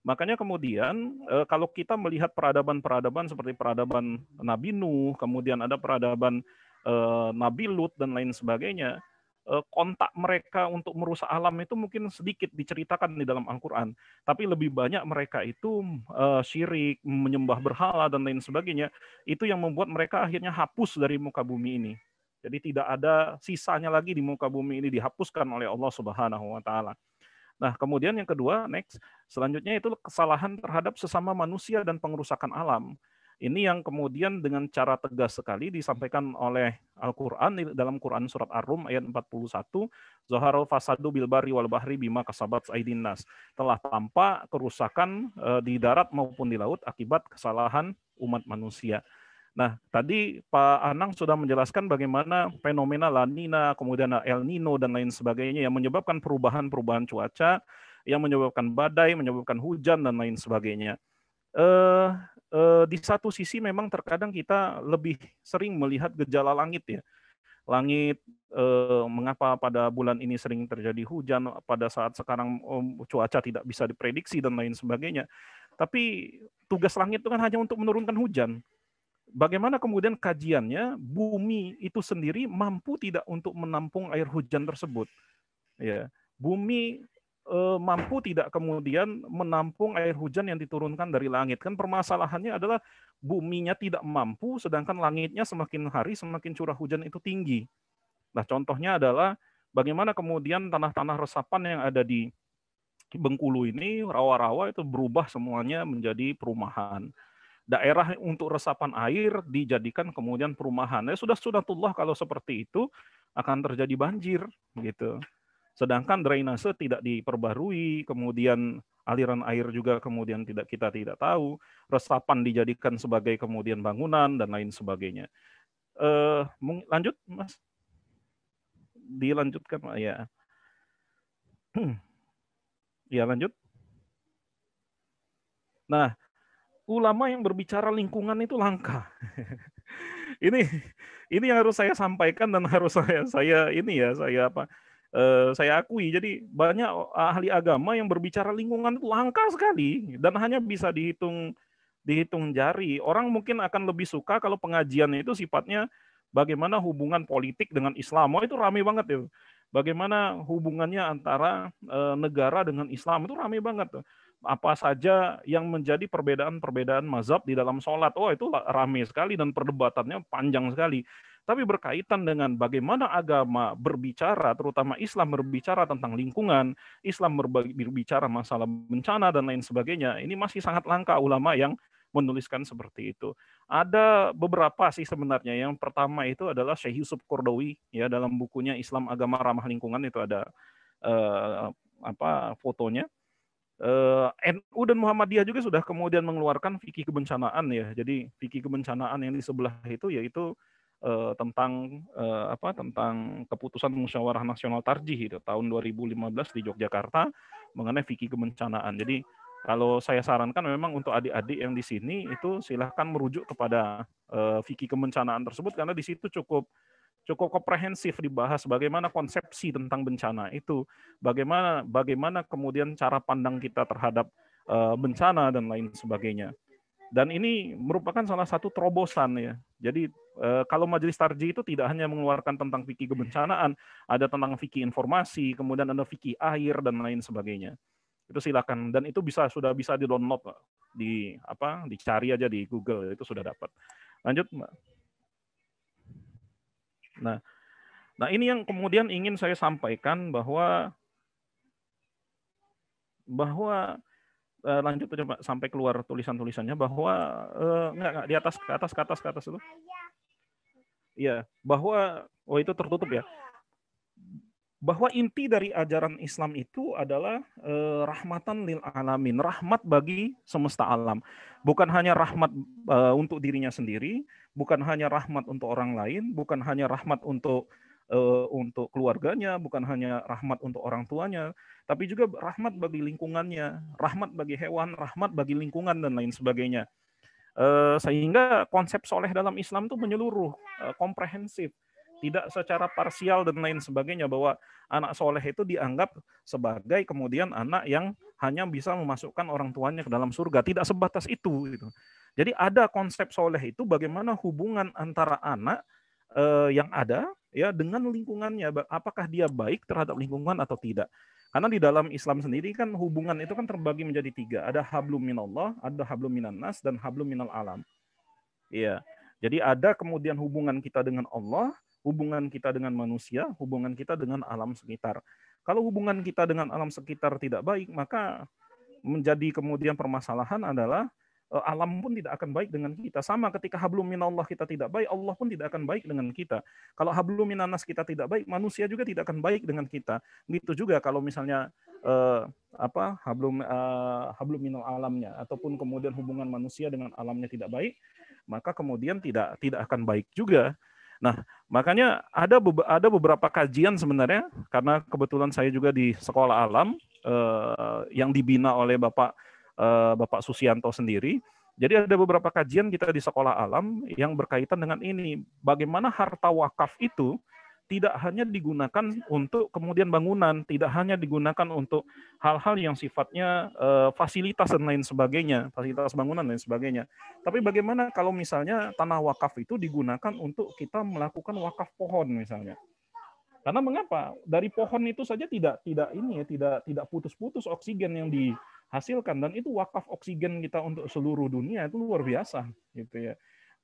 Makanya kemudian eh, kalau kita melihat peradaban-peradaban seperti peradaban Nabi Nuh, kemudian ada peradaban eh, Nabi Lut dan lain sebagainya, Eh, kontak mereka untuk merusak alam itu mungkin sedikit diceritakan di dalam Al-Quran. Tapi lebih banyak mereka itu eh, syirik, menyembah berhala, dan lain sebagainya. Itu yang membuat mereka akhirnya hapus dari muka bumi ini. Jadi tidak ada sisanya lagi di muka bumi ini dihapuskan oleh Allah Subhanahu wa taala. Nah, kemudian yang kedua, next, selanjutnya itu kesalahan terhadap sesama manusia dan pengerusakan alam. Ini yang kemudian dengan cara tegas sekali disampaikan oleh Al-Qur'an dalam Quran surat Ar-Rum ayat 41, zaharul fasadu bilbari wal bahri bima kasabat aidinnas. Telah tampak kerusakan eh, di darat maupun di laut akibat kesalahan umat manusia. Nah, tadi Pak Anang sudah menjelaskan bagaimana fenomena La Nina, kemudian El Nino, dan lain sebagainya yang menyebabkan perubahan-perubahan cuaca, yang menyebabkan badai, menyebabkan hujan, dan lain sebagainya. Eh, Eh, di satu sisi memang terkadang kita lebih sering melihat gejala langit ya. Langit eh, mengapa pada bulan ini sering terjadi hujan, pada saat sekarang oh, cuaca tidak bisa diprediksi dan lain sebagainya. Tapi tugas langit itu kan hanya untuk menurunkan hujan. Bagaimana kemudian kajiannya bumi itu sendiri mampu tidak untuk menampung air hujan tersebut? Ya, bumi Eh, mampu tidak kemudian menampung air hujan yang diturunkan dari langit. Kan permasalahannya adalah buminya tidak mampu, sedangkan langitnya semakin hari semakin curah hujan itu tinggi. Nah, contohnya adalah bagaimana kemudian tanah-tanah resapan yang ada di Bengkulu ini, rawa-rawa itu berubah semuanya menjadi perumahan. Daerah untuk resapan air dijadikan kemudian perumahan. Ya sudah sudah sunatullah kalau seperti itu akan terjadi banjir gitu. Sedangkan drainase tidak diperbarui, kemudian aliran air juga kemudian tidak kita tidak tahu, resapan dijadikan sebagai kemudian bangunan dan lain sebagainya. Eh, lanjut, Mas. Dilanjutkan, ya. ya, lanjut. Nah, ulama yang berbicara lingkungan itu langka. ini ini yang harus saya sampaikan dan harus saya saya ini ya, saya apa? Eh, saya akui. Jadi banyak ahli agama yang berbicara lingkungan itu langka sekali dan hanya bisa dihitung dihitung jari. Orang mungkin akan lebih suka kalau pengajiannya itu sifatnya bagaimana hubungan politik dengan Islam. Oh, itu rame banget ya. Bagaimana hubungannya antara eh, negara dengan Islam itu rame banget Apa saja yang menjadi perbedaan-perbedaan mazhab di dalam sholat. Oh, itu rame sekali dan perdebatannya panjang sekali tapi berkaitan dengan bagaimana agama berbicara, terutama Islam berbicara tentang lingkungan, Islam berbicara masalah bencana dan lain sebagainya. Ini masih sangat langka ulama yang menuliskan seperti itu. Ada beberapa sih sebenarnya. Yang pertama itu adalah Syekh Yusuf Kordowi ya dalam bukunya Islam Agama Ramah Lingkungan itu ada eh, apa fotonya. Eh, NU dan Muhammadiyah juga sudah kemudian mengeluarkan fikih kebencanaan ya. Jadi fikih kebencanaan yang di sebelah itu yaitu eh, tentang eh, apa tentang keputusan musyawarah nasional tarjih itu tahun 2015 di Yogyakarta mengenai fikih kebencanaan. Jadi kalau saya sarankan memang untuk adik-adik yang di sini itu silahkan merujuk kepada eh, fikih kebencanaan tersebut karena di situ cukup cukup komprehensif dibahas bagaimana konsepsi tentang bencana itu, bagaimana bagaimana kemudian cara pandang kita terhadap eh, bencana dan lain sebagainya. Dan ini merupakan salah satu terobosan ya. Jadi eh, kalau majelis tarji itu tidak hanya mengeluarkan tentang fikih hmm. kebencanaan, ada tentang fikih informasi, kemudian ada fikih air dan lain sebagainya. Itu silakan dan itu bisa sudah bisa di download di apa dicari aja di Google itu sudah dapat. Lanjut Mbak. Nah, nah ini yang kemudian ingin saya sampaikan bahwa bahwa Eh, lanjut lanjut coba sampai keluar tulisan-tulisannya bahwa eh, enggak, enggak di atas ke atas ke atas ke atas itu. Iya, bahwa oh itu tertutup ya. Bahwa inti dari ajaran Islam itu adalah eh, rahmatan lil alamin, rahmat bagi semesta alam. Bukan hanya rahmat eh, untuk dirinya sendiri, bukan hanya rahmat untuk orang lain, bukan hanya rahmat untuk Eh, untuk keluarganya, bukan hanya rahmat untuk orang tuanya, tapi juga rahmat bagi lingkungannya, rahmat bagi hewan, rahmat bagi lingkungan dan lain sebagainya. Eh, sehingga konsep soleh dalam Islam itu menyeluruh, eh, komprehensif, tidak secara parsial dan lain sebagainya bahwa anak soleh itu dianggap sebagai kemudian anak yang hanya bisa memasukkan orang tuanya ke dalam surga, tidak sebatas itu. Gitu. Jadi ada konsep soleh itu bagaimana hubungan antara anak uh, yang ada ya dengan lingkungannya apakah dia baik terhadap lingkungan atau tidak karena di dalam Islam sendiri kan hubungan itu kan terbagi menjadi tiga ada hablum minallah ada hablum minannas dan hablum minal alam ya jadi ada kemudian hubungan kita dengan Allah hubungan kita dengan manusia hubungan kita dengan alam sekitar kalau hubungan kita dengan alam sekitar tidak baik maka menjadi kemudian permasalahan adalah Eh, alam pun tidak akan baik dengan kita. Sama ketika hablum minallah kita tidak baik, Allah pun tidak akan baik dengan kita. Kalau hablum minanas kita tidak baik, manusia juga tidak akan baik dengan kita. Gitu juga kalau misalnya eh, apa hablum eh, hablum minal alamnya ataupun kemudian hubungan manusia dengan alamnya tidak baik, maka kemudian tidak tidak akan baik juga. Nah, makanya ada ada beberapa kajian sebenarnya karena kebetulan saya juga di sekolah alam eh, yang dibina oleh Bapak Eh, Bapak Susianto sendiri. Jadi ada beberapa kajian kita di sekolah alam yang berkaitan dengan ini, bagaimana harta wakaf itu tidak hanya digunakan untuk kemudian bangunan, tidak hanya digunakan untuk hal-hal yang sifatnya uh, fasilitas dan lain sebagainya, fasilitas bangunan dan lain sebagainya. Tapi bagaimana kalau misalnya tanah wakaf itu digunakan untuk kita melakukan wakaf pohon misalnya? Karena mengapa? Dari pohon itu saja tidak tidak ini ya, tidak tidak putus-putus oksigen yang di hasilkan dan itu wakaf oksigen kita untuk seluruh dunia itu luar biasa gitu ya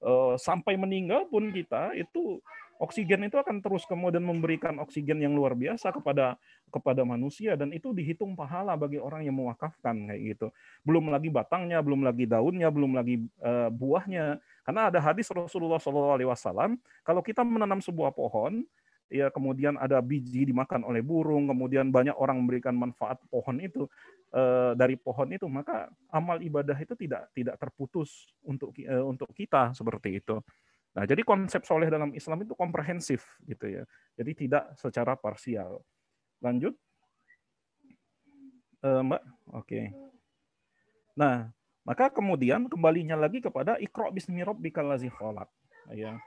eh, sampai meninggal pun kita itu oksigen itu akan terus kemudian memberikan oksigen yang luar biasa kepada kepada manusia dan itu dihitung pahala bagi orang yang mewakafkan kayak gitu. Belum lagi batangnya, belum lagi daunnya, belum lagi eh, buahnya. Karena ada hadis Rasulullah SAW, kalau kita menanam sebuah pohon, ya kemudian ada biji dimakan oleh burung, kemudian banyak orang memberikan manfaat pohon itu eh, dari pohon itu, maka amal ibadah itu tidak tidak terputus untuk eh, untuk kita seperti itu. Nah, jadi konsep soleh dalam Islam itu komprehensif gitu ya. Jadi tidak secara parsial. Lanjut, eh, Mbak. Oke. Okay. Nah, maka kemudian kembalinya lagi kepada Iqra bismi rabbikal ladzi Ya.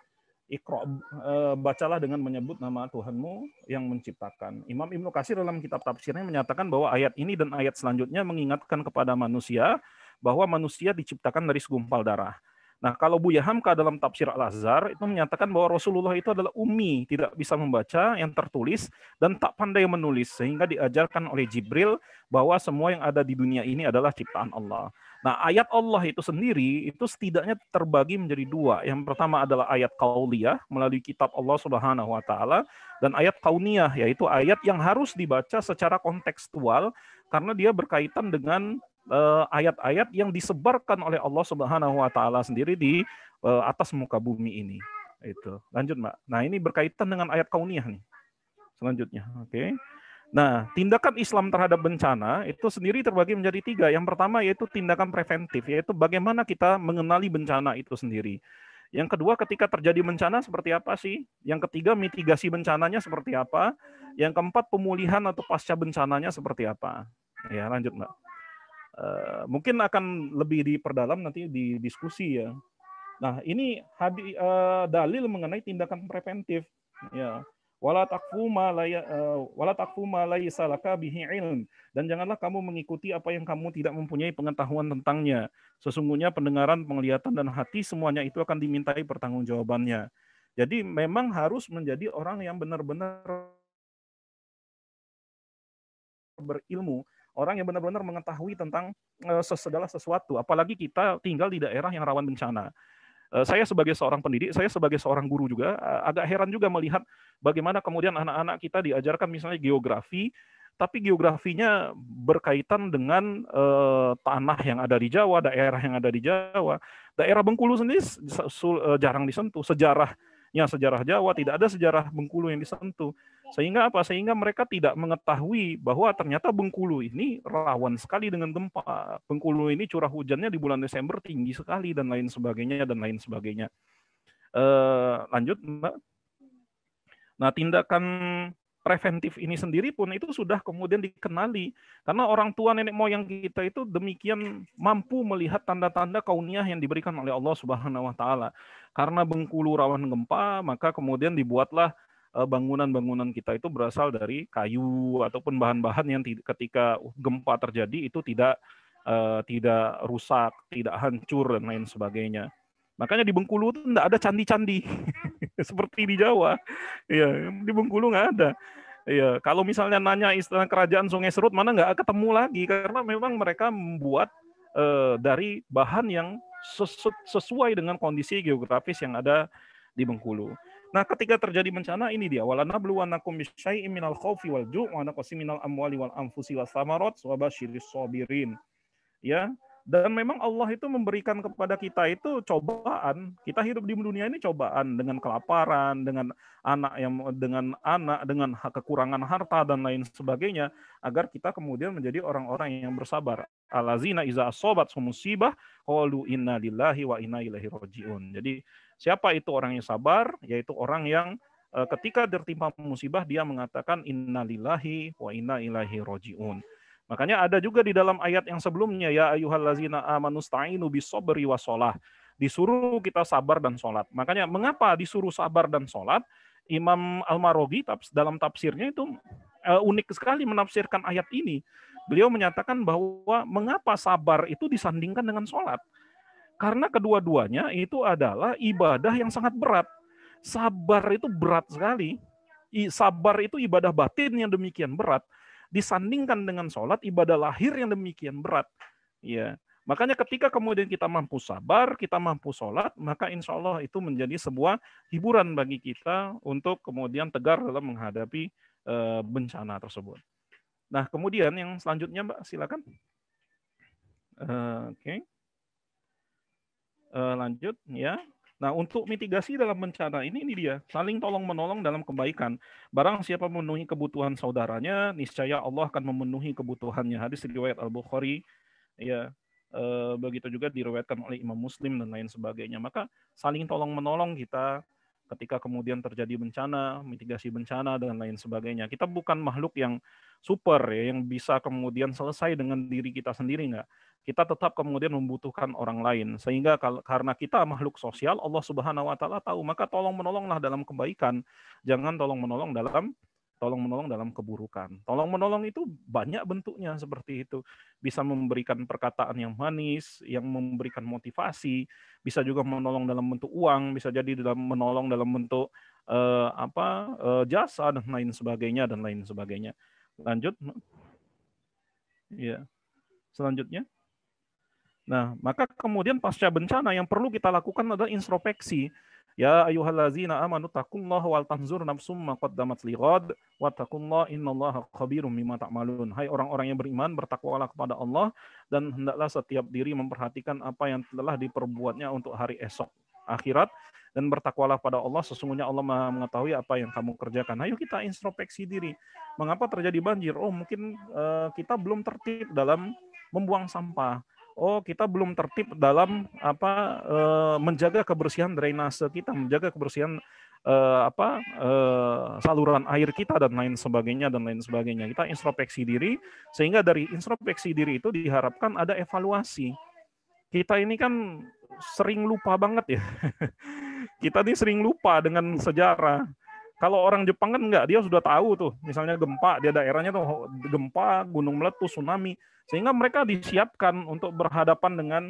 Iqra eh, bacalah dengan menyebut nama Tuhanmu yang menciptakan. Imam Ibnu Kasir dalam kitab tafsirnya menyatakan bahwa ayat ini dan ayat selanjutnya mengingatkan kepada manusia bahwa manusia diciptakan dari segumpal darah. Nah, kalau Buya Hamka dalam tafsir Al-Azhar itu menyatakan bahwa Rasulullah itu adalah ummi, tidak bisa membaca yang tertulis dan tak pandai menulis sehingga diajarkan oleh Jibril bahwa semua yang ada di dunia ini adalah ciptaan Allah. Nah, ayat Allah itu sendiri itu setidaknya terbagi menjadi dua. Yang pertama adalah ayat kauliyah melalui kitab Allah Subhanahu wa taala dan ayat kauniyah yaitu ayat yang harus dibaca secara kontekstual karena dia berkaitan dengan eh, ayat-ayat yang disebarkan oleh Allah Subhanahu wa taala sendiri di eh, atas muka bumi ini. Itu. Lanjut, Mbak. Nah, ini berkaitan dengan ayat kauniyah nih. Selanjutnya, oke. Okay. Nah, tindakan Islam terhadap bencana itu sendiri terbagi menjadi tiga. Yang pertama yaitu tindakan preventif, yaitu bagaimana kita mengenali bencana itu sendiri. Yang kedua, ketika terjadi bencana seperti apa sih? Yang ketiga, mitigasi bencananya seperti apa? Yang keempat, pemulihan atau pasca bencananya seperti apa? Ya, lanjut mbak. Uh, mungkin akan lebih diperdalam nanti di diskusi ya. Nah, ini hadi, uh, dalil mengenai tindakan preventif. Ya, wala takfu ma eh, ilm dan janganlah kamu mengikuti apa yang kamu tidak mempunyai pengetahuan tentangnya sesungguhnya pendengaran penglihatan dan hati semuanya itu akan dimintai pertanggungjawabannya jadi memang harus menjadi orang yang benar-benar berilmu orang yang benar-benar mengetahui tentang eh, segala sesuatu apalagi kita tinggal di daerah yang rawan bencana Eh, saya sebagai seorang pendidik, saya sebagai seorang guru juga eh, agak heran juga melihat bagaimana kemudian anak-anak kita diajarkan misalnya geografi, tapi geografinya berkaitan dengan eh, tanah yang ada di Jawa, daerah yang ada di Jawa. Daerah Bengkulu sendiri eh, jarang disentuh sejarahnya sejarah Jawa, tidak ada sejarah Bengkulu yang disentuh. Sehingga apa? Sehingga mereka tidak mengetahui bahwa ternyata Bengkulu ini rawan sekali dengan gempa. Bengkulu ini curah hujannya di bulan Desember tinggi sekali dan lain sebagainya dan lain sebagainya. Eh, lanjut, Mbak. Nah, tindakan preventif ini sendiri pun itu sudah kemudian dikenali karena orang tua nenek moyang kita itu demikian mampu melihat tanda-tanda kauniah yang diberikan oleh Allah Subhanahu wa taala. Karena Bengkulu rawan gempa, maka kemudian dibuatlah Eh, bangunan-bangunan kita itu berasal dari kayu ataupun bahan-bahan yang ketika gempa terjadi itu tidak eh, tidak rusak, tidak hancur dan lain sebagainya. Makanya di Bengkulu itu tidak ada candi-candi seperti di Jawa. Ya, di Bengkulu nggak ada. iya kalau misalnya nanya istana kerajaan Sungai Serut mana nggak ketemu lagi karena memang mereka membuat uh, dari bahan yang sesuai dengan kondisi geografis yang ada di Bengkulu. Nah, ketika terjadi bencana ini dia wa nakum bisyai'in minal khaufi wal ju' wa naqsi minal amwali wal anfusi was samarat wa basyiris sabirin. Ya, dan memang Allah itu memberikan kepada kita itu cobaan. Kita hidup di dunia ini cobaan dengan kelaparan, dengan anak yang dengan anak, dengan kekurangan harta dan lain sebagainya agar kita kemudian menjadi orang-orang yang bersabar. Alazina iza asobat musibah qalu inna lillahi wa inna ilaihi rajiun. Jadi Siapa itu orang yang sabar? Yaitu orang yang eh, ketika tertimpa musibah dia mengatakan innalillahi wa inna ilaihi rojiun. Makanya ada juga di dalam ayat yang sebelumnya ya amanus amanu sta'inu bisobri wasolah. Disuruh kita sabar dan sholat. Makanya mengapa disuruh sabar dan sholat? Imam Al-Marogi dalam tafsirnya itu eh, unik sekali menafsirkan ayat ini. Beliau menyatakan bahwa mengapa sabar itu disandingkan dengan sholat. Karena kedua-duanya itu adalah ibadah yang sangat berat. Sabar itu berat sekali. Sabar itu ibadah batin yang demikian berat. Disandingkan dengan sholat, ibadah lahir yang demikian berat. Ya, Makanya ketika kemudian kita mampu sabar, kita mampu sholat, maka insya Allah itu menjadi sebuah hiburan bagi kita untuk kemudian tegar dalam menghadapi eh, bencana tersebut. Nah kemudian yang selanjutnya Mbak silakan. Eh, oke. Okay uh, lanjut ya. Nah, untuk mitigasi dalam bencana ini ini dia, saling tolong-menolong dalam kebaikan. Barang siapa memenuhi kebutuhan saudaranya, niscaya Allah akan memenuhi kebutuhannya. Hadis riwayat Al-Bukhari ya. E, begitu juga diriwayatkan oleh Imam Muslim dan lain sebagainya. Maka saling tolong-menolong kita ketika kemudian terjadi bencana, mitigasi bencana dan lain sebagainya. Kita bukan makhluk yang super ya yang bisa kemudian selesai dengan diri kita sendiri enggak kita tetap kemudian membutuhkan orang lain. Sehingga karena kita makhluk sosial, Allah Subhanahu wa taala tahu, maka tolong menolonglah dalam kebaikan, jangan tolong menolong dalam tolong menolong dalam keburukan. Tolong menolong itu banyak bentuknya seperti itu. Bisa memberikan perkataan yang manis, yang memberikan motivasi, bisa juga menolong dalam bentuk uang, bisa jadi dalam menolong dalam bentuk uh, apa uh, jasa dan lain sebagainya dan lain sebagainya. Lanjut. Ya. Selanjutnya. Nah, maka kemudian pasca bencana yang perlu kita lakukan adalah introspeksi. Ya ayyuhallazina amanu taqullaha wal tanzur nafsum ma qaddamat lighad wa taqullaha innallaha khabirum bima ta'malun. Hai orang-orang yang beriman, bertakwalah kepada Allah dan hendaklah setiap diri memperhatikan apa yang telah diperbuatnya untuk hari esok akhirat dan bertakwalah pada Allah sesungguhnya Allah mengetahui apa yang kamu kerjakan. Ayo kita introspeksi diri. Mengapa terjadi banjir? Oh, mungkin uh, kita belum tertib dalam membuang sampah oh kita belum tertib dalam apa eh, menjaga kebersihan drainase kita, menjaga kebersihan eh, apa eh, saluran air kita dan lain sebagainya dan lain sebagainya. Kita introspeksi diri sehingga dari introspeksi diri itu diharapkan ada evaluasi. Kita ini kan sering lupa banget ya. kita ini sering lupa dengan sejarah kalau orang Jepang kan enggak, dia sudah tahu tuh, misalnya gempa, dia daerahnya tuh gempa, gunung meletus, tsunami, sehingga mereka disiapkan untuk berhadapan dengan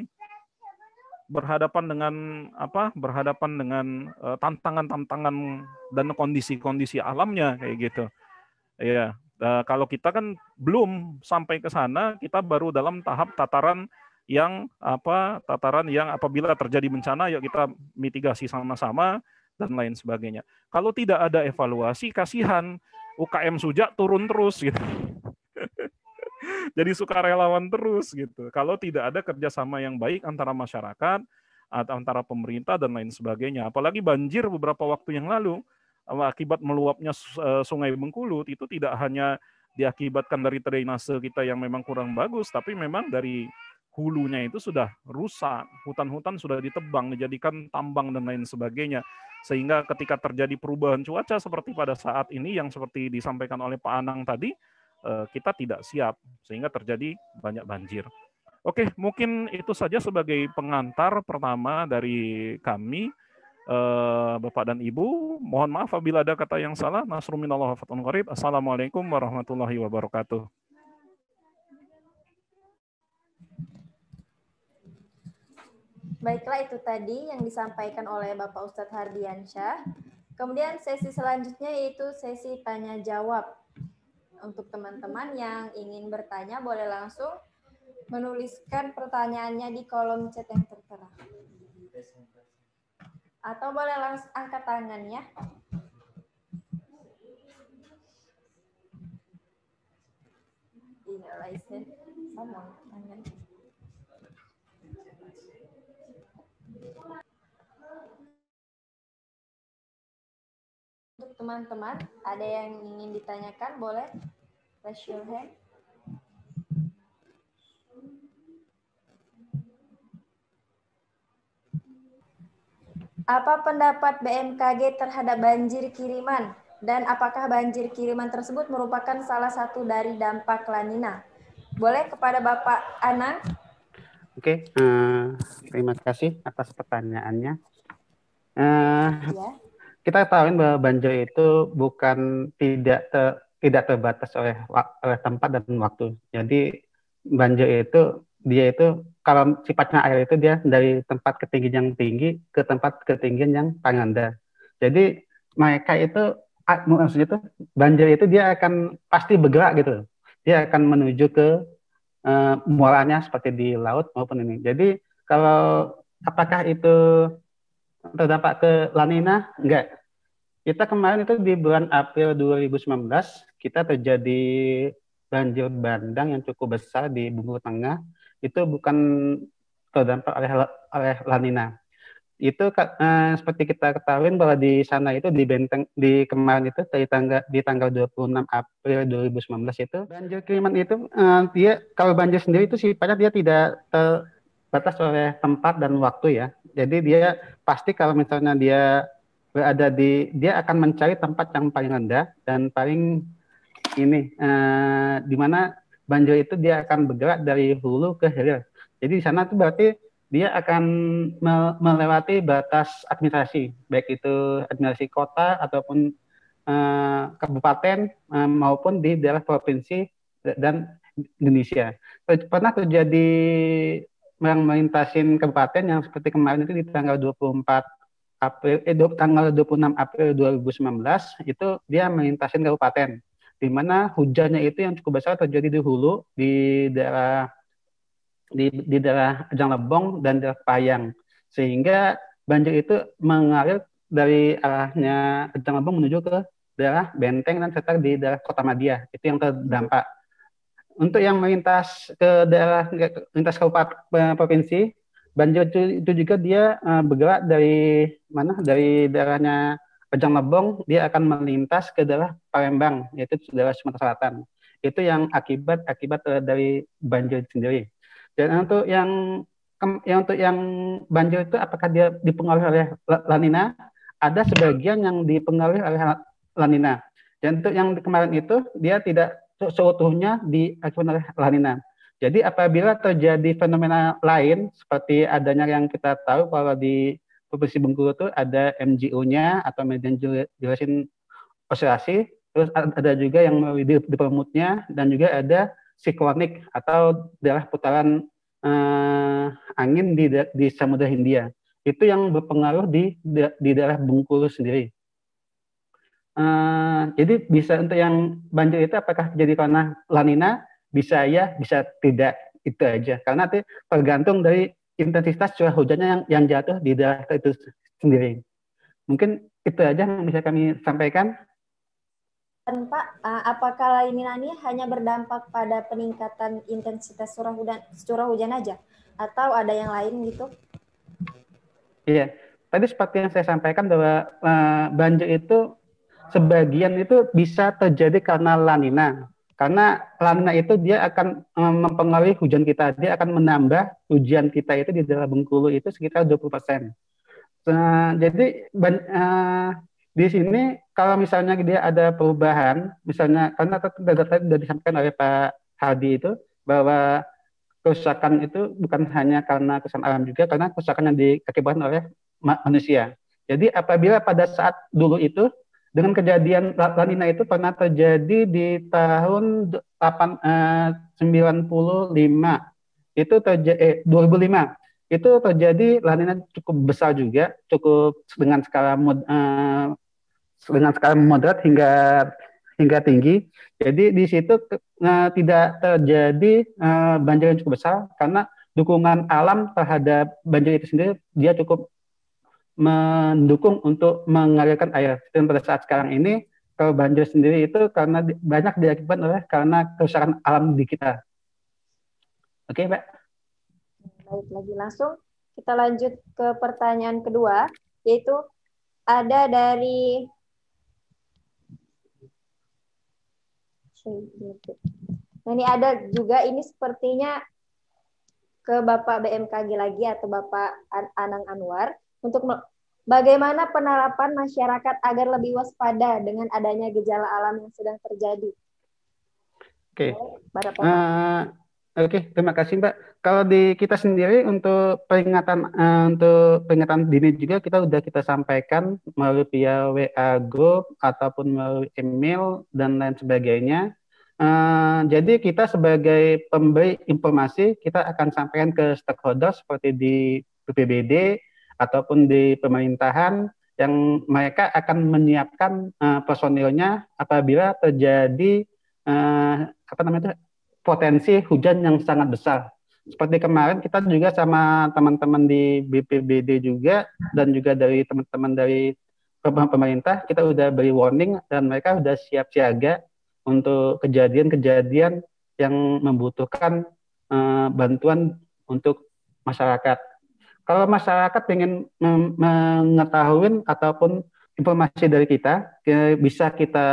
berhadapan dengan apa? Berhadapan dengan eh, tantangan-tantangan uh, dan kondisi-kondisi alamnya kayak gitu. Iya, uh, kalau kita kan belum sampai ke sana, kita baru dalam tahap tataran yang apa? Tataran yang apabila terjadi bencana, yuk kita mitigasi sama-sama dan lain sebagainya. Kalau tidak ada evaluasi, kasihan UKM Sujak turun terus gitu. Jadi suka relawan terus gitu. Kalau tidak ada kerjasama yang baik antara masyarakat, antara pemerintah dan lain sebagainya. Apalagi banjir beberapa waktu yang lalu eh, akibat meluapnya eh, Sungai Bengkulu itu tidak hanya diakibatkan dari drainase kita yang memang kurang bagus, tapi memang dari hulunya itu sudah rusak, hutan-hutan sudah ditebang, dijadikan tambang dan lain sebagainya. Sehingga ketika terjadi perubahan cuaca seperti pada saat ini yang seperti disampaikan oleh Pak Anang tadi, eh, kita tidak siap sehingga terjadi banyak banjir. Oke, mungkin itu saja sebagai pengantar pertama dari kami. Eh, Bapak dan Ibu, mohon maaf apabila ada kata yang salah. Nasruminallah wa fatun Assalamualaikum warahmatullahi wabarakatuh. Baiklah itu tadi yang disampaikan oleh Bapak Ustadz Hardiansyah. Kemudian sesi selanjutnya yaitu sesi tanya jawab. Untuk teman-teman yang ingin bertanya boleh langsung menuliskan pertanyaannya di kolom chat yang tertera. Atau boleh langsung angkat tangannya. Inilah license, Someone. teman-teman ada yang ingin ditanyakan boleh raise your hand Apa pendapat BMKG terhadap banjir kiriman dan apakah banjir kiriman tersebut merupakan salah satu dari dampak lanina? Boleh kepada Bapak Anang? Oke, okay, uh, eh, terima kasih atas pertanyaannya. Uh, ya kita tahuin bahwa banjo itu bukan tidak te, tidak terbatas oleh, oleh tempat dan waktu. Jadi banjo itu dia itu kalau sifatnya air itu dia dari tempat ketinggian yang tinggi ke tempat ketinggian yang paling rendah. Jadi mereka itu maksudnya itu banjir itu dia akan pasti bergerak gitu. Dia akan menuju ke uh, muaranya seperti di laut maupun ini. Jadi kalau apakah itu terdapat ke lanina? Enggak. Kita kemarin itu di bulan April 2019 kita terjadi banjir bandang yang cukup besar di Bungur Tengah itu bukan terdampak oleh oleh lanina. Itu eh, seperti kita ketahui bahwa di sana itu di benteng di kemarin itu dari tanggal di tanggal 26 April 2019 itu banjir kiriman itu eh, dia kalau banjir sendiri itu sifatnya dia tidak terbatas oleh tempat dan waktu ya. Jadi dia pasti kalau misalnya dia berada di dia akan mencari tempat yang paling rendah dan paling ini eh, di mana banjir itu dia akan bergerak dari hulu ke hilir. Jadi di sana itu berarti dia akan melewati batas administrasi, baik itu administrasi kota ataupun eh, kabupaten eh, maupun di daerah provinsi dan Indonesia. Pernah terjadi yang melintasin kabupaten yang seperti kemarin itu di tanggal 24 April eh, do, tanggal 26 April 2019 itu dia melintasin kabupaten di mana hujannya itu yang cukup besar terjadi di hulu di daerah di, di daerah Ajang Lebong dan daerah Payang sehingga banjir itu mengalir dari arahnya Ajang Lebong menuju ke daerah Benteng dan sekitar di daerah Kota Madia itu yang terdampak untuk yang melintas ke daerah lintas kabupaten eh, provinsi Banjir itu juga dia uh, bergerak dari mana? Dari daerahnya Pejang Lebong, dia akan melintas ke daerah Palembang, yaitu daerah Sumatera Selatan. Itu yang akibat akibat uh, dari banjir sendiri. Dan untuk yang yang untuk yang banjir itu apakah dia dipengaruhi oleh lanina? Ada sebagian yang dipengaruhi oleh lanina. Dan untuk yang kemarin itu dia tidak seutuhnya diakibat oleh lanina. Jadi apabila terjadi fenomena lain seperti adanya yang kita tahu kalau di Provinsi Bengkulu itu ada MGO-nya atau median Jelasin oscillasi, terus ada juga yang di, di permutnya dan juga ada siklonik atau daerah putaran eh, angin di di Samudra Hindia. Itu yang berpengaruh di di daerah Bengkulu sendiri. Uh, jadi bisa untuk yang banjir itu apakah jadi karena lanina bisa ya bisa tidak itu aja karena itu tergantung dari intensitas curah hujannya yang, yang jatuh di daerah itu sendiri mungkin itu aja yang bisa kami sampaikan Pak, eh, apakah lainnya ini hanya berdampak pada peningkatan intensitas curah hujan, curah hujan aja, atau ada yang lain gitu? Iya, tadi seperti yang saya sampaikan bahwa uh, banjir itu sebagian itu bisa terjadi karena lanina. Karena lanina itu dia akan eh, mempengaruhi hujan kita, dia akan menambah hujan kita itu di daerah Bengkulu itu sekitar 20 Nah, jadi eh, di sini kalau misalnya dia ada perubahan, misalnya karena tadi sudah disampaikan oleh Pak Hadi itu bahwa kerusakan itu bukan hanya karena kesan alam juga, karena kerusakan yang diakibatkan oleh manusia. Jadi apabila pada saat dulu itu dengan kejadian lanina itu pernah terjadi di tahun 8, eh, 95 itu terjadi eh, 2005 itu terjadi lanina cukup besar juga cukup dengan skala mod, eh, dengan skala moderat hingga hingga tinggi jadi di situ eh, tidak terjadi eh, banjir yang cukup besar karena dukungan alam terhadap banjir itu sendiri dia cukup mendukung untuk mengalirkan air. Dan pada saat sekarang ini kalau banjir sendiri itu karena banyak diakibatkan oleh karena kerusakan alam di kita. Oke, Pak. Baik, lagi langsung kita lanjut ke pertanyaan kedua, yaitu ada dari Nah, ini ada juga ini sepertinya ke Bapak BMKG lagi atau Bapak Anang Anwar untuk Bagaimana penerapan masyarakat agar lebih waspada dengan adanya gejala alam yang sedang terjadi? Oke. Okay. Uh, okay, terima kasih Mbak. Kalau di kita sendiri untuk peringatan uh, untuk peringatan dini juga kita sudah kita sampaikan melalui via WA group ataupun melalui email dan lain sebagainya. Uh, jadi kita sebagai pemberi informasi kita akan sampaikan ke stakeholder seperti di BPBD ataupun di pemerintahan yang mereka akan menyiapkan uh, personilnya apabila terjadi uh, apa namanya itu, potensi hujan yang sangat besar. Seperti kemarin kita juga sama teman-teman di BPBD juga dan juga dari teman-teman dari pemerintah kita sudah beri warning dan mereka sudah siap siaga untuk kejadian-kejadian yang membutuhkan uh, bantuan untuk masyarakat. Kalau masyarakat ingin mengetahui ataupun informasi dari kita, bisa kita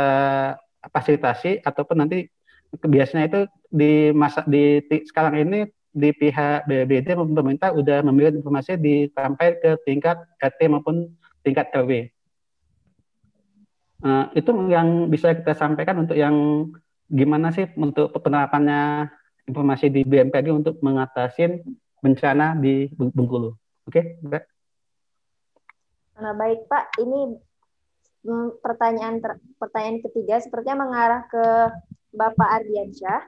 fasilitasi ataupun nanti biasanya itu di masa di, di sekarang ini di pihak BBD pemerintah sudah memberikan informasi di sampai ke tingkat RT maupun tingkat RW. Uh, nah, itu yang bisa kita sampaikan untuk yang gimana sih untuk penerapannya informasi di BMKG untuk mengatasi bencana di Bengkulu. Oke, okay, Mbak. Nah, baik Pak, ini mm, pertanyaan ter, pertanyaan ketiga sepertinya mengarah ke Bapak Ardiansyah.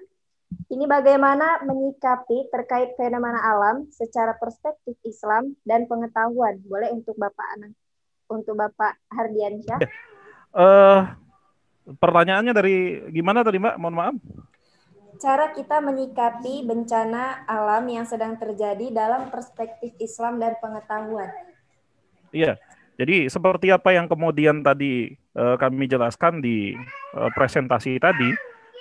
Ini bagaimana menyikapi terkait fenomena alam secara perspektif Islam dan pengetahuan? Boleh untuk Bapak Anang, untuk Bapak Ardiansyah? Eh, uh, pertanyaannya dari gimana tadi Mbak? Mohon maaf cara kita menyikapi bencana alam yang sedang terjadi dalam perspektif Islam dan pengetahuan. Iya, jadi seperti apa yang kemudian tadi eh, kami jelaskan di eh, presentasi tadi,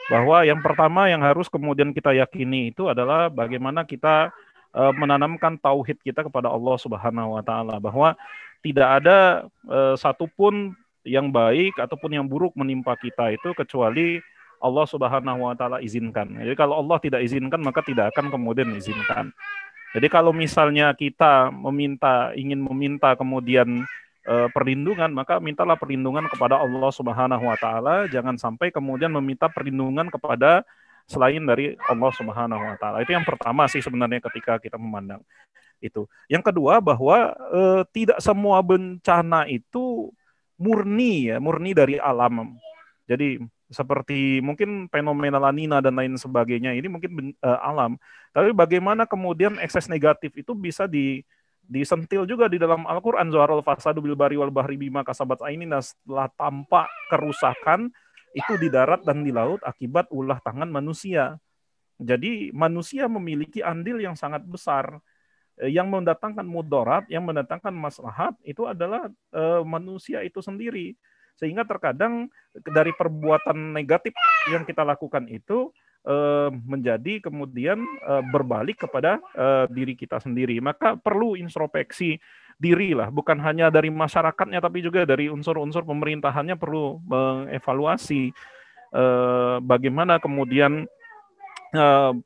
bahwa yang pertama yang harus kemudian kita yakini itu adalah bagaimana kita eh, menanamkan tauhid kita kepada Allah Subhanahu wa Ta'ala, bahwa tidak ada eh, satupun yang baik ataupun yang buruk menimpa kita itu kecuali Allah Subhanahu wa taala izinkan. Jadi kalau Allah tidak izinkan maka tidak akan kemudian izinkan. Jadi kalau misalnya kita meminta ingin meminta kemudian eh, perlindungan maka mintalah perlindungan kepada Allah Subhanahu wa taala jangan sampai kemudian meminta perlindungan kepada selain dari Allah Subhanahu wa taala. Itu yang pertama sih sebenarnya ketika kita memandang itu. Yang kedua bahwa e, tidak semua bencana itu murni ya, murni dari alam. Jadi seperti mungkin fenomena lanina dan lain sebagainya ini mungkin uh, alam tapi bagaimana kemudian ekses negatif itu bisa di disentil juga di dalam Al-Qur'an Zuharul fasadu bil bari wal bahri bima kasabat nah setelah tampak kerusakan itu di darat dan di laut akibat ulah tangan manusia. Jadi manusia memiliki andil yang sangat besar eh, yang mendatangkan mudarat, yang mendatangkan maslahat itu adalah uh, manusia itu sendiri sehingga terkadang dari perbuatan negatif yang kita lakukan itu eh, menjadi kemudian eh, berbalik kepada eh, diri kita sendiri. Maka perlu introspeksi diri lah, bukan hanya dari masyarakatnya tapi juga dari unsur-unsur pemerintahannya perlu mengevaluasi bagaimana kemudian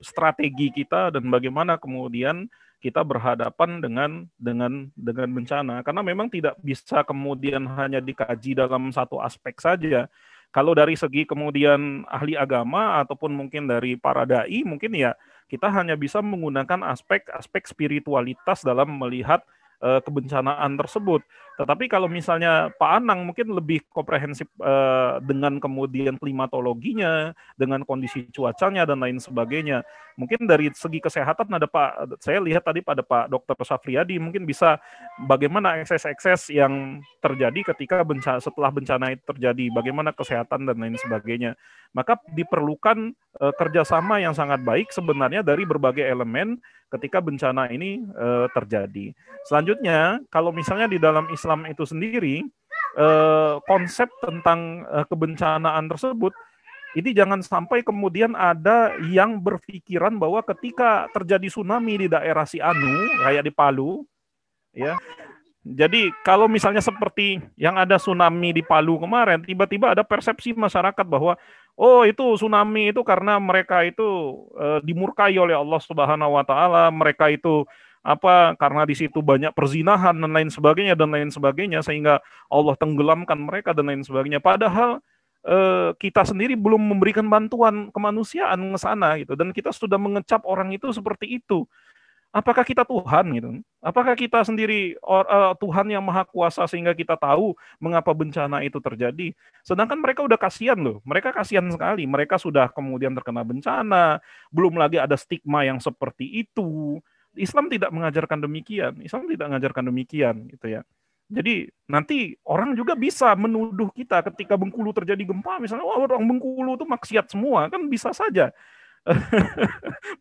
strategi kita dan bagaimana kemudian kita berhadapan dengan dengan dengan bencana karena memang tidak bisa kemudian hanya dikaji dalam satu aspek saja. Kalau dari segi kemudian ahli agama ataupun mungkin dari para dai mungkin ya kita hanya bisa menggunakan aspek-aspek spiritualitas dalam melihat eh, kebencanaan tersebut. Tetapi kalau misalnya Pak Anang mungkin lebih komprehensif uh, dengan kemudian klimatologinya, dengan kondisi cuacanya dan lain sebagainya. Mungkin dari segi kesehatan ada Pak, saya lihat tadi pada Pak Dokter Safriadi mungkin bisa bagaimana ekses-ekses yang terjadi ketika bencana, setelah bencana itu terjadi, bagaimana kesehatan dan lain sebagainya. Maka diperlukan uh, kerjasama yang sangat baik sebenarnya dari berbagai elemen ketika bencana ini uh, terjadi. Selanjutnya, kalau misalnya di dalam Islam itu sendiri eh, konsep tentang eh, kebencanaan tersebut ini jangan sampai kemudian ada yang berpikiran bahwa ketika terjadi tsunami di daerah Si Anu kayak di Palu ya jadi kalau misalnya seperti yang ada tsunami di Palu kemarin, tiba-tiba ada persepsi masyarakat bahwa oh itu tsunami itu karena mereka itu e, dimurkai oleh Allah Subhanahu wa taala, mereka itu apa karena di situ banyak perzinahan dan lain sebagainya dan lain sebagainya sehingga Allah tenggelamkan mereka dan lain sebagainya padahal eh, kita sendiri belum memberikan bantuan kemanusiaan ke sana gitu dan kita sudah mengecap orang itu seperti itu apakah kita Tuhan gitu apakah kita sendiri or, uh, Tuhan yang maha kuasa sehingga kita tahu mengapa bencana itu terjadi sedangkan mereka udah kasihan loh mereka kasihan sekali mereka sudah kemudian terkena bencana belum lagi ada stigma yang seperti itu Islam tidak mengajarkan demikian. Islam tidak mengajarkan demikian gitu ya. Jadi nanti orang juga bisa menuduh kita ketika Bengkulu terjadi gempa misalnya wah orang Bengkulu itu maksiat semua kan bisa saja.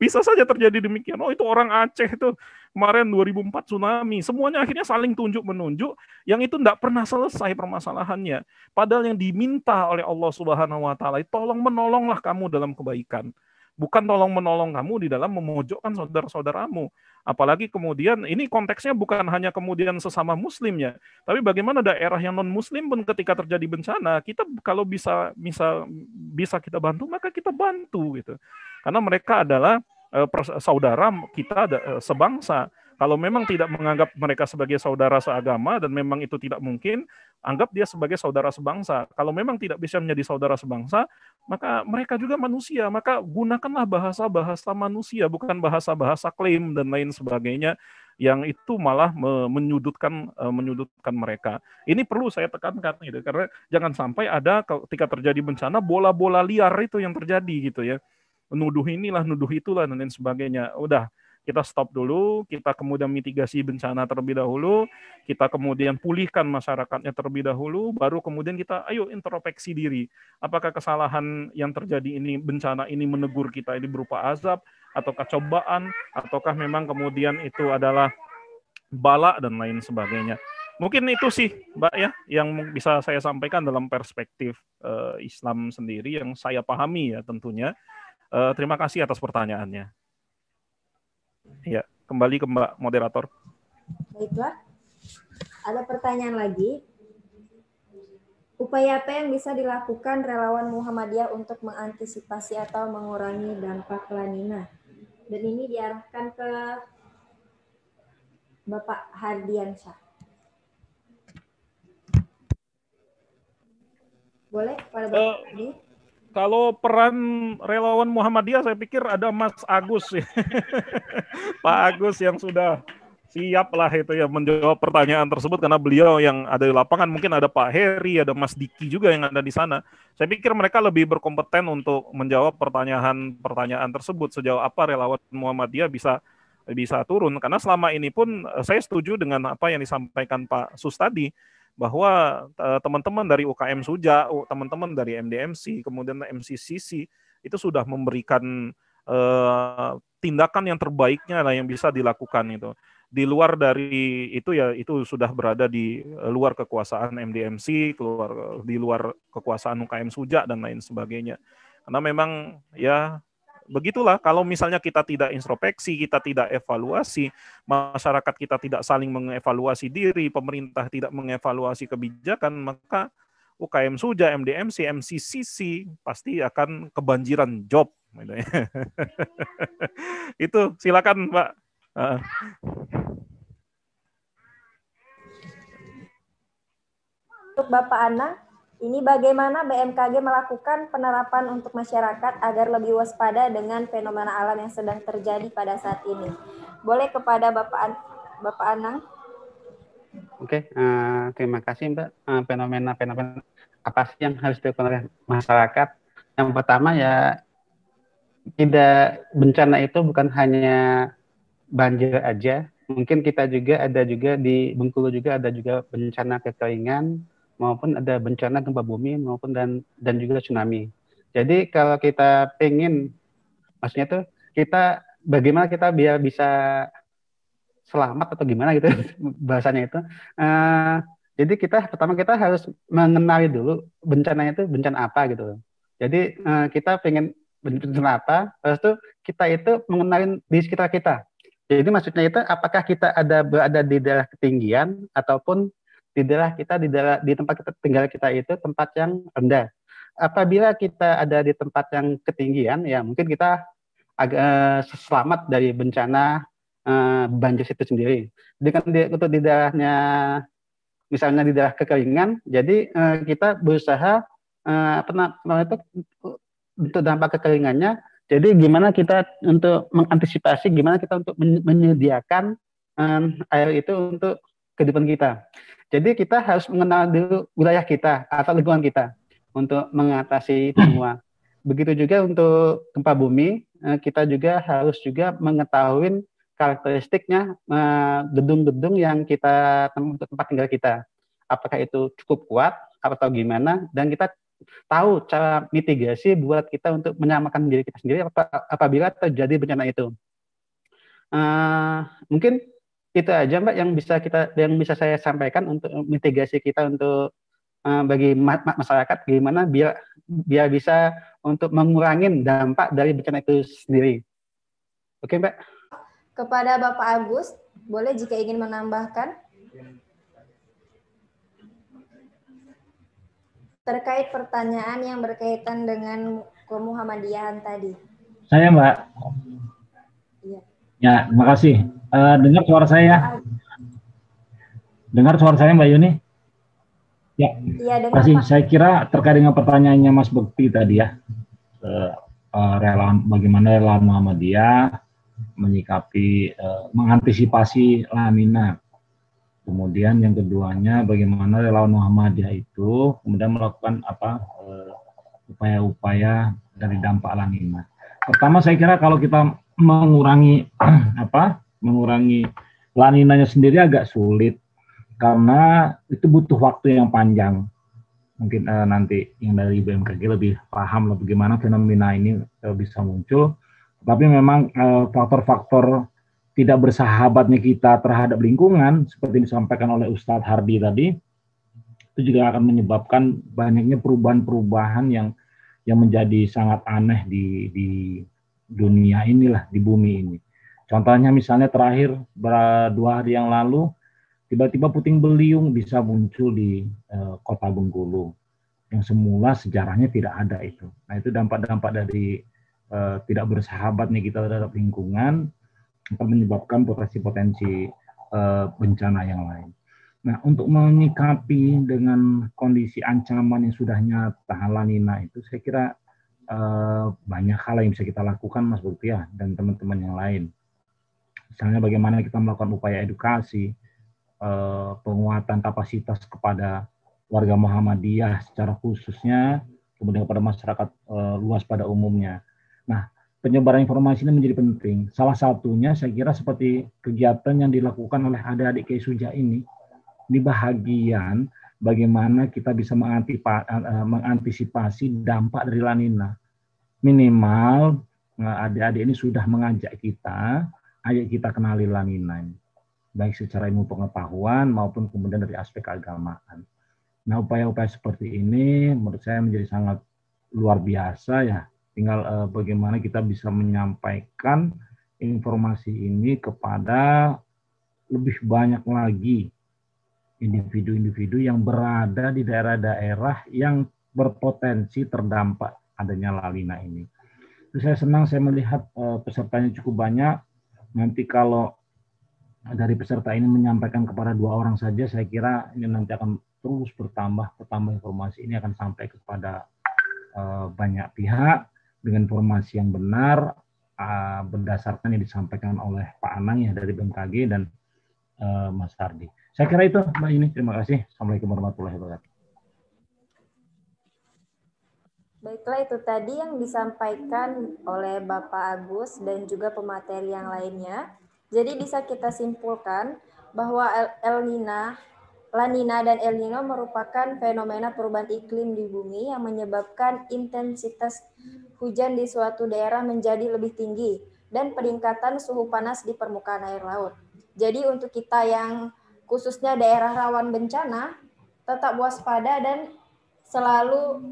bisa saja terjadi demikian. Oh itu orang Aceh itu kemarin 2004 tsunami. Semuanya akhirnya saling tunjuk menunjuk yang itu tidak pernah selesai permasalahannya. Padahal yang diminta oleh Allah Subhanahu wa taala tolong menolonglah kamu dalam kebaikan bukan tolong menolong kamu di dalam memojokkan saudara-saudaramu. Apalagi kemudian ini konteksnya bukan hanya kemudian sesama muslimnya, tapi bagaimana daerah yang non muslim pun ketika terjadi bencana, kita kalau bisa bisa bisa kita bantu maka kita bantu gitu. Karena mereka adalah eh, saudara kita eh, sebangsa. Kalau memang tidak menganggap mereka sebagai saudara seagama dan memang itu tidak mungkin, Anggap dia sebagai saudara sebangsa. Kalau memang tidak bisa menjadi saudara sebangsa, maka mereka juga manusia. Maka gunakanlah bahasa-bahasa manusia, bukan bahasa-bahasa klaim dan lain sebagainya yang itu malah menyudutkan eh, menyudutkan mereka. Ini perlu saya tekankan gitu karena jangan sampai ada ketika terjadi bencana bola-bola liar itu yang terjadi gitu ya. Nuduh inilah, nuduh itulah dan lain sebagainya. Udah, kita stop dulu, kita kemudian mitigasi bencana terlebih dahulu, kita kemudian pulihkan masyarakatnya terlebih dahulu, baru kemudian kita ayo introspeksi diri. Apakah kesalahan yang terjadi ini bencana ini menegur kita ini berupa azab atau cobaan ataukah memang kemudian itu adalah bala dan lain sebagainya. Mungkin itu sih, Mbak ya, yang bisa saya sampaikan dalam perspektif uh, Islam sendiri yang saya pahami ya tentunya. Uh, terima kasih atas pertanyaannya. Ya, kembali ke Mbak moderator. Baiklah. Ada pertanyaan lagi. Upaya apa yang bisa dilakukan relawan Muhammadiyah untuk mengantisipasi atau mengurangi dampak lanina? Dan ini diarahkan ke Bapak Hardiansyah. Boleh pada Bapak uh, kalau peran relawan Muhammadiyah saya pikir ada Mas Agus ya. Pak Agus yang sudah siap lah itu ya menjawab pertanyaan tersebut karena beliau yang ada di lapangan mungkin ada Pak Heri, ada Mas Diki juga yang ada di sana. Saya pikir mereka lebih berkompeten untuk menjawab pertanyaan-pertanyaan tersebut sejauh apa relawan Muhammadiyah bisa bisa turun karena selama ini pun eh, saya setuju dengan apa yang disampaikan Pak Sus tadi bahwa eh, teman-teman dari UKM Suja, teman-teman dari MDMC, kemudian MCCC itu sudah memberikan eh, tindakan yang terbaiknya lah yang bisa dilakukan itu. Di luar dari itu ya itu sudah berada di luar kekuasaan MDMC, keluar di luar kekuasaan UKM Suja dan lain sebagainya. Karena memang ya Begitulah kalau misalnya kita tidak introspeksi, kita tidak evaluasi, masyarakat kita tidak saling mengevaluasi diri, pemerintah tidak mengevaluasi kebijakan, maka UKM Suja, MDMC, MCCC pasti akan kebanjiran job. Gitu ya. Itu silakan pak Untuk Bapak Ana, ini bagaimana BMKG melakukan penerapan untuk masyarakat agar lebih waspada dengan fenomena alam yang sedang terjadi pada saat ini. Boleh kepada Bapak An Bapak Anang? Oke, uh, terima kasih Mbak. Eh, fenomena-fenomena uh, apa sih yang harus dilakukan oleh masyarakat? Yang pertama ya tidak bencana itu bukan hanya banjir aja. Mungkin kita juga ada juga di Bengkulu juga ada juga bencana kekeringan, maupun ada bencana gempa bumi maupun dan dan juga tsunami. Jadi kalau kita pengen maksudnya tuh kita bagaimana kita biar bisa selamat atau gimana gitu bahasanya itu. Uh, jadi kita pertama kita harus mengenali dulu bencana itu bencana apa gitu. Jadi uh, kita pengen bencana apa, terus tuh kita itu mengenali di sekitar kita. Jadi maksudnya itu apakah kita ada berada di daerah ketinggian ataupun di daerah kita di daerah di tempat kita tinggal kita itu tempat yang rendah. Apabila kita ada di tempat yang ketinggian ya mungkin kita agak eh, selamat dari bencana eh, banjir itu sendiri. Dengan di, untuk di daerahnya misalnya di daerah kekeringan, jadi eh, kita berusaha eh, apa itu untuk dampak kekeringannya. Jadi gimana kita untuk mengantisipasi, gimana kita untuk menyediakan um, air itu untuk kehidupan kita. Jadi kita harus mengenal dulu wilayah kita atau lingkungan kita untuk mengatasi hmm. semua. Begitu juga untuk gempa bumi, eh, kita juga harus juga mengetahui karakteristiknya eh, gedung-gedung yang kita untuk tempat tinggal kita. Apakah itu cukup kuat atau gimana dan kita tahu cara mitigasi buat kita untuk menyamakan diri kita sendiri apabila terjadi bencana itu. Uh, mungkin itu aja Mbak yang bisa kita yang bisa saya sampaikan untuk mitigasi kita untuk uh, bagi ma masyarakat gimana biar biar bisa untuk mengurangi dampak dari bencana itu sendiri. Oke, Mbak. Kepada Bapak Agus, boleh jika ingin menambahkan terkait pertanyaan yang berkaitan dengan kemuhammadiyahan tadi. Saya, Mbak. Iya. Ya, terima kasih. Eh, dengar suara saya. Ya? Dengar suara saya Mbak Yuni? Ya. Iya, dengar. Saya kira terkait dengan pertanyaannya Mas Bekti tadi ya. Uh, uh, relawan bagaimana relawan Muhammadiyah menyikapi uh, mengantisipasi lamina. Kemudian yang keduanya bagaimana relawan Muhammadiyah itu kemudian melakukan apa upaya-upaya dari dampak lamina. Pertama saya kira kalau kita mengurangi apa mengurangi laninanya sendiri agak sulit karena itu butuh waktu yang panjang. Mungkin uh, nanti yang dari BMKG lebih paham lah gimana fenomena ini uh, bisa muncul. Tapi memang eh, faktor-faktor uh, tidak bersahabatnya kita terhadap lingkungan, seperti disampaikan oleh Ustadz Hardi tadi, itu juga akan menyebabkan banyaknya perubahan-perubahan yang yang menjadi sangat aneh di di dunia inilah di bumi ini. Contohnya misalnya terakhir dua hari yang lalu tiba-tiba puting beliung bisa muncul di uh, kota Bengkulu yang semula sejarahnya tidak ada itu. Nah itu dampak-dampak dari uh, tidak bersahabatnya kita terhadap lingkungan akan menyebabkan potensi-potensi uh, bencana yang lain. Nah, untuk menyikapi dengan kondisi ancaman yang sudah nyata lanina itu, saya kira banyak hal yang bisa kita lakukan, Mas Bukti ya, dan teman-teman yang lain. Misalnya bagaimana kita melakukan upaya edukasi, eh, penguatan kapasitas kepada warga Muhammadiyah secara khususnya, kemudian kepada masyarakat eh, luas pada umumnya. Nah, penyebaran informasi ini menjadi penting. Salah satunya saya kira seperti kegiatan yang dilakukan oleh adik-adik Kiai Suja ini, ini bahagian bagaimana kita bisa eh, mengantisipasi dampak dari lanina. Minimal adik-adik ini sudah mengajak kita ayo kita kenali langinan baik secara ilmu pengetahuan maupun kemudian dari aspek keagamaan. Nah upaya-upaya seperti ini menurut saya menjadi sangat luar biasa ya. Tinggal eh, bagaimana kita bisa menyampaikan informasi ini kepada lebih banyak lagi individu-individu yang berada di daerah-daerah yang berpotensi terdampak adanya lalina ini. Terus saya senang saya melihat eh, pesertanya cukup banyak nanti kalau dari peserta ini menyampaikan kepada dua orang saja, saya kira ini nanti akan terus bertambah, bertambah informasi ini akan sampai kepada uh, banyak pihak dengan informasi yang benar uh, berdasarkan yang disampaikan oleh Pak Anang ya dari BMKG dan uh, Mas Hardi. Saya kira itu Mbak ini. Terima kasih. Assalamualaikum warahmatullahi wabarakatuh. Baiklah itu tadi yang disampaikan oleh Bapak Agus dan juga pemateri yang lainnya. Jadi bisa kita simpulkan bahwa El Nina, La Nina dan El Nino merupakan fenomena perubahan iklim di bumi yang menyebabkan intensitas hujan di suatu daerah menjadi lebih tinggi dan peningkatan suhu panas di permukaan air laut. Jadi untuk kita yang khususnya daerah rawan bencana, tetap waspada dan selalu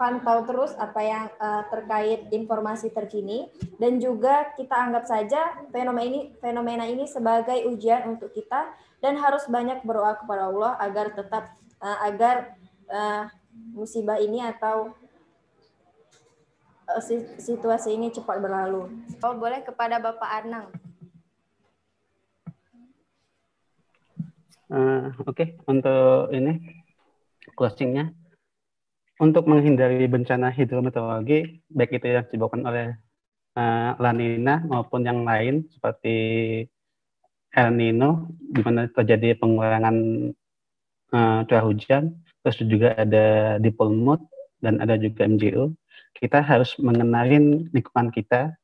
pantau terus apa yang uh, terkait informasi terkini dan juga kita anggap saja fenomena ini fenomena ini sebagai ujian untuk kita dan harus banyak berdoa kepada Allah agar tetap uh, agar uh, musibah ini atau uh, situasi ini cepat berlalu. Oh, boleh kepada Bapak Arnang. Uh, Oke, okay. untuk ini closingnya untuk menghindari bencana hidrometeorologi baik itu yang disebabkan oleh uh, La maupun yang lain seperti El Nino di mana terjadi pengurangan uh, curah hujan terus juga ada di mode dan ada juga MJO kita harus mengenalin lingkungan kita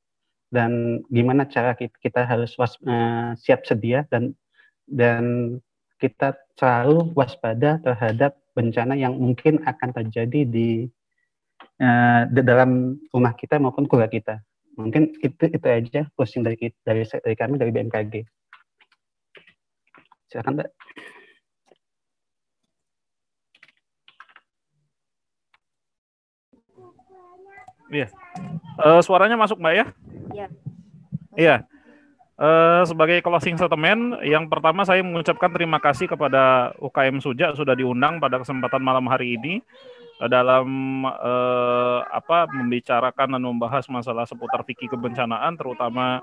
dan gimana cara kita, harus was, uh, siap sedia dan dan kita selalu waspada terhadap bencana yang mungkin akan terjadi di uh, dalam rumah kita maupun keluarga kita. Mungkin itu itu aja posting dari dari, dari kami dari BMKG. Silakan, Mbak. Iya. Uh, suaranya masuk, Mbak ya? Iya. Iya. Yeah. Eh, sebagai closing statement, yang pertama saya mengucapkan terima kasih kepada UKM Suja sudah diundang pada kesempatan malam hari ini eh, dalam uh, apa membicarakan dan membahas masalah seputar fikih kebencanaan, terutama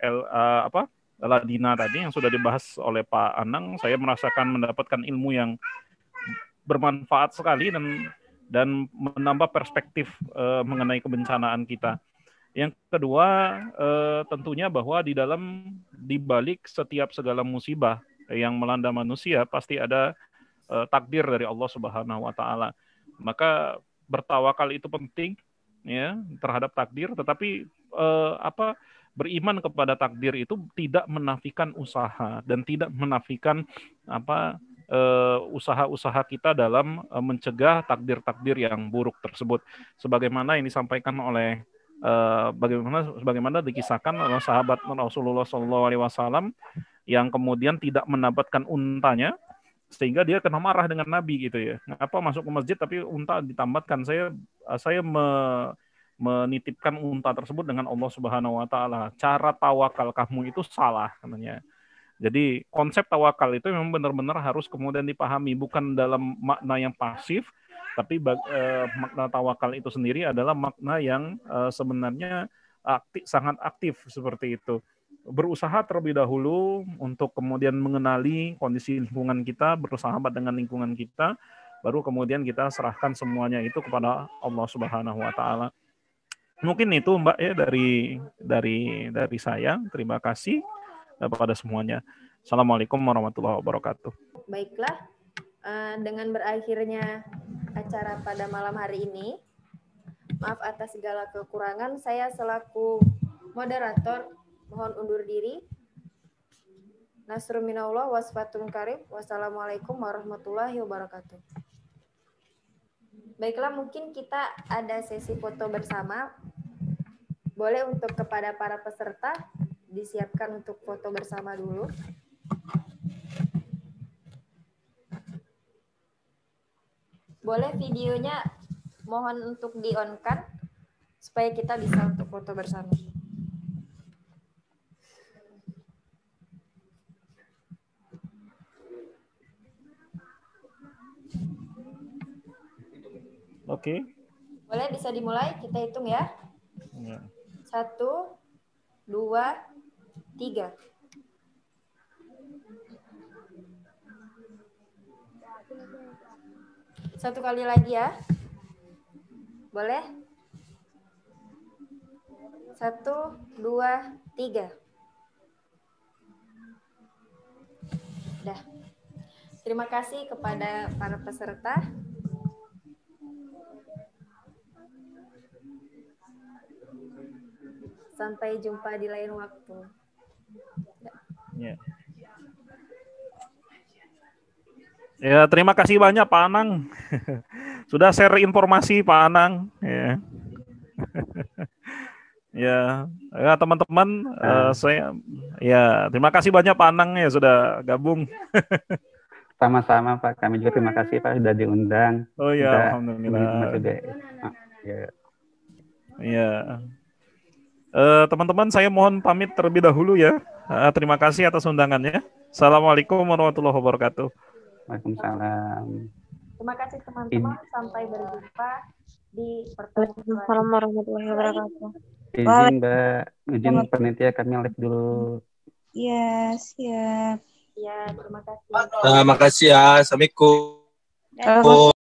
L, apa Ladina tadi yang sudah dibahas oleh Pak Anang. Saya merasakan mendapatkan ilmu yang bermanfaat sekali dan dan menambah perspektif mengenai kebencanaan kita yang kedua, eh, tentunya bahwa di dalam dibalik setiap segala musibah yang melanda manusia pasti ada eh, takdir dari Allah Subhanahu wa taala. Maka bertawakal itu penting ya terhadap takdir, tetapi eh, apa beriman kepada takdir itu tidak menafikan usaha dan tidak menafikan apa eh, usaha-usaha kita dalam eh, mencegah takdir-takdir yang buruk tersebut sebagaimana yang disampaikan oleh Eh, bagaimana sebagaimana dikisahkan oleh sahabat Rasulullah Shallallahu Alaihi Wasallam yang kemudian tidak mendapatkan untanya sehingga dia kena marah dengan Nabi gitu ya. Apa masuk ke masjid tapi unta ditambatkan saya saya me, menitipkan unta tersebut dengan Allah Subhanahu wa taala. Cara tawakal kamu itu salah katanya. Jadi konsep tawakal itu memang benar-benar harus kemudian dipahami bukan dalam makna yang pasif tapi bag, eh, makna tawakal itu sendiri adalah makna yang eh, sebenarnya aktif, sangat aktif seperti itu. Berusaha terlebih dahulu untuk kemudian mengenali kondisi lingkungan kita, bersahabat dengan lingkungan kita, baru kemudian kita serahkan semuanya itu kepada Allah Subhanahu wa taala. Mungkin itu Mbak ya dari dari dari saya. Terima kasih kepada eh, semuanya. Assalamualaikum warahmatullahi wabarakatuh. Baiklah, Eh, dengan berakhirnya acara pada malam hari ini. Maaf atas segala kekurangan, saya selaku moderator mohon undur diri. Nasrum minallah karib. Wassalamualaikum warahmatullahi wabarakatuh. Baiklah, mungkin kita ada sesi foto bersama. Boleh untuk kepada para peserta disiapkan untuk foto bersama dulu. Boleh videonya mohon untuk di on kan supaya kita bisa untuk foto bersama. Oke. Okay. Boleh bisa dimulai kita hitung ya. ya. Satu, dua, tiga. Satu kali lagi ya. Boleh? Satu, dua, tiga. Dah. Terima kasih kepada para peserta. Sampai jumpa di lain waktu. Ya. Yeah. Ya, terima kasih banyak Pak Anang. Sudah share informasi Pak Anang. Ya. ya, ya teman-teman, uh, saya ya terima kasih banyak Pak Anang ya sudah gabung. Sama-sama Pak, kami juga terima kasih Pak sudah diundang. Oh ya, sudah alhamdulillah. Sudah, ya. ya. Eh, teman-teman, saya mohon pamit terlebih dahulu ya. Uh, terima kasih atas undangannya. Assalamualaikum warahmatullahi wabarakatuh. Waalaikumsalam. Terima kasih teman-teman. Sampai berjumpa di pertemuan. Waalaikumsalam warahmatullahi wabarakatuh. Izin Mbak, izin penitia kami live dulu. Iya, yes, siap. Yes. Ya, terima kasih. Terima kasih ya. Assalamualaikum.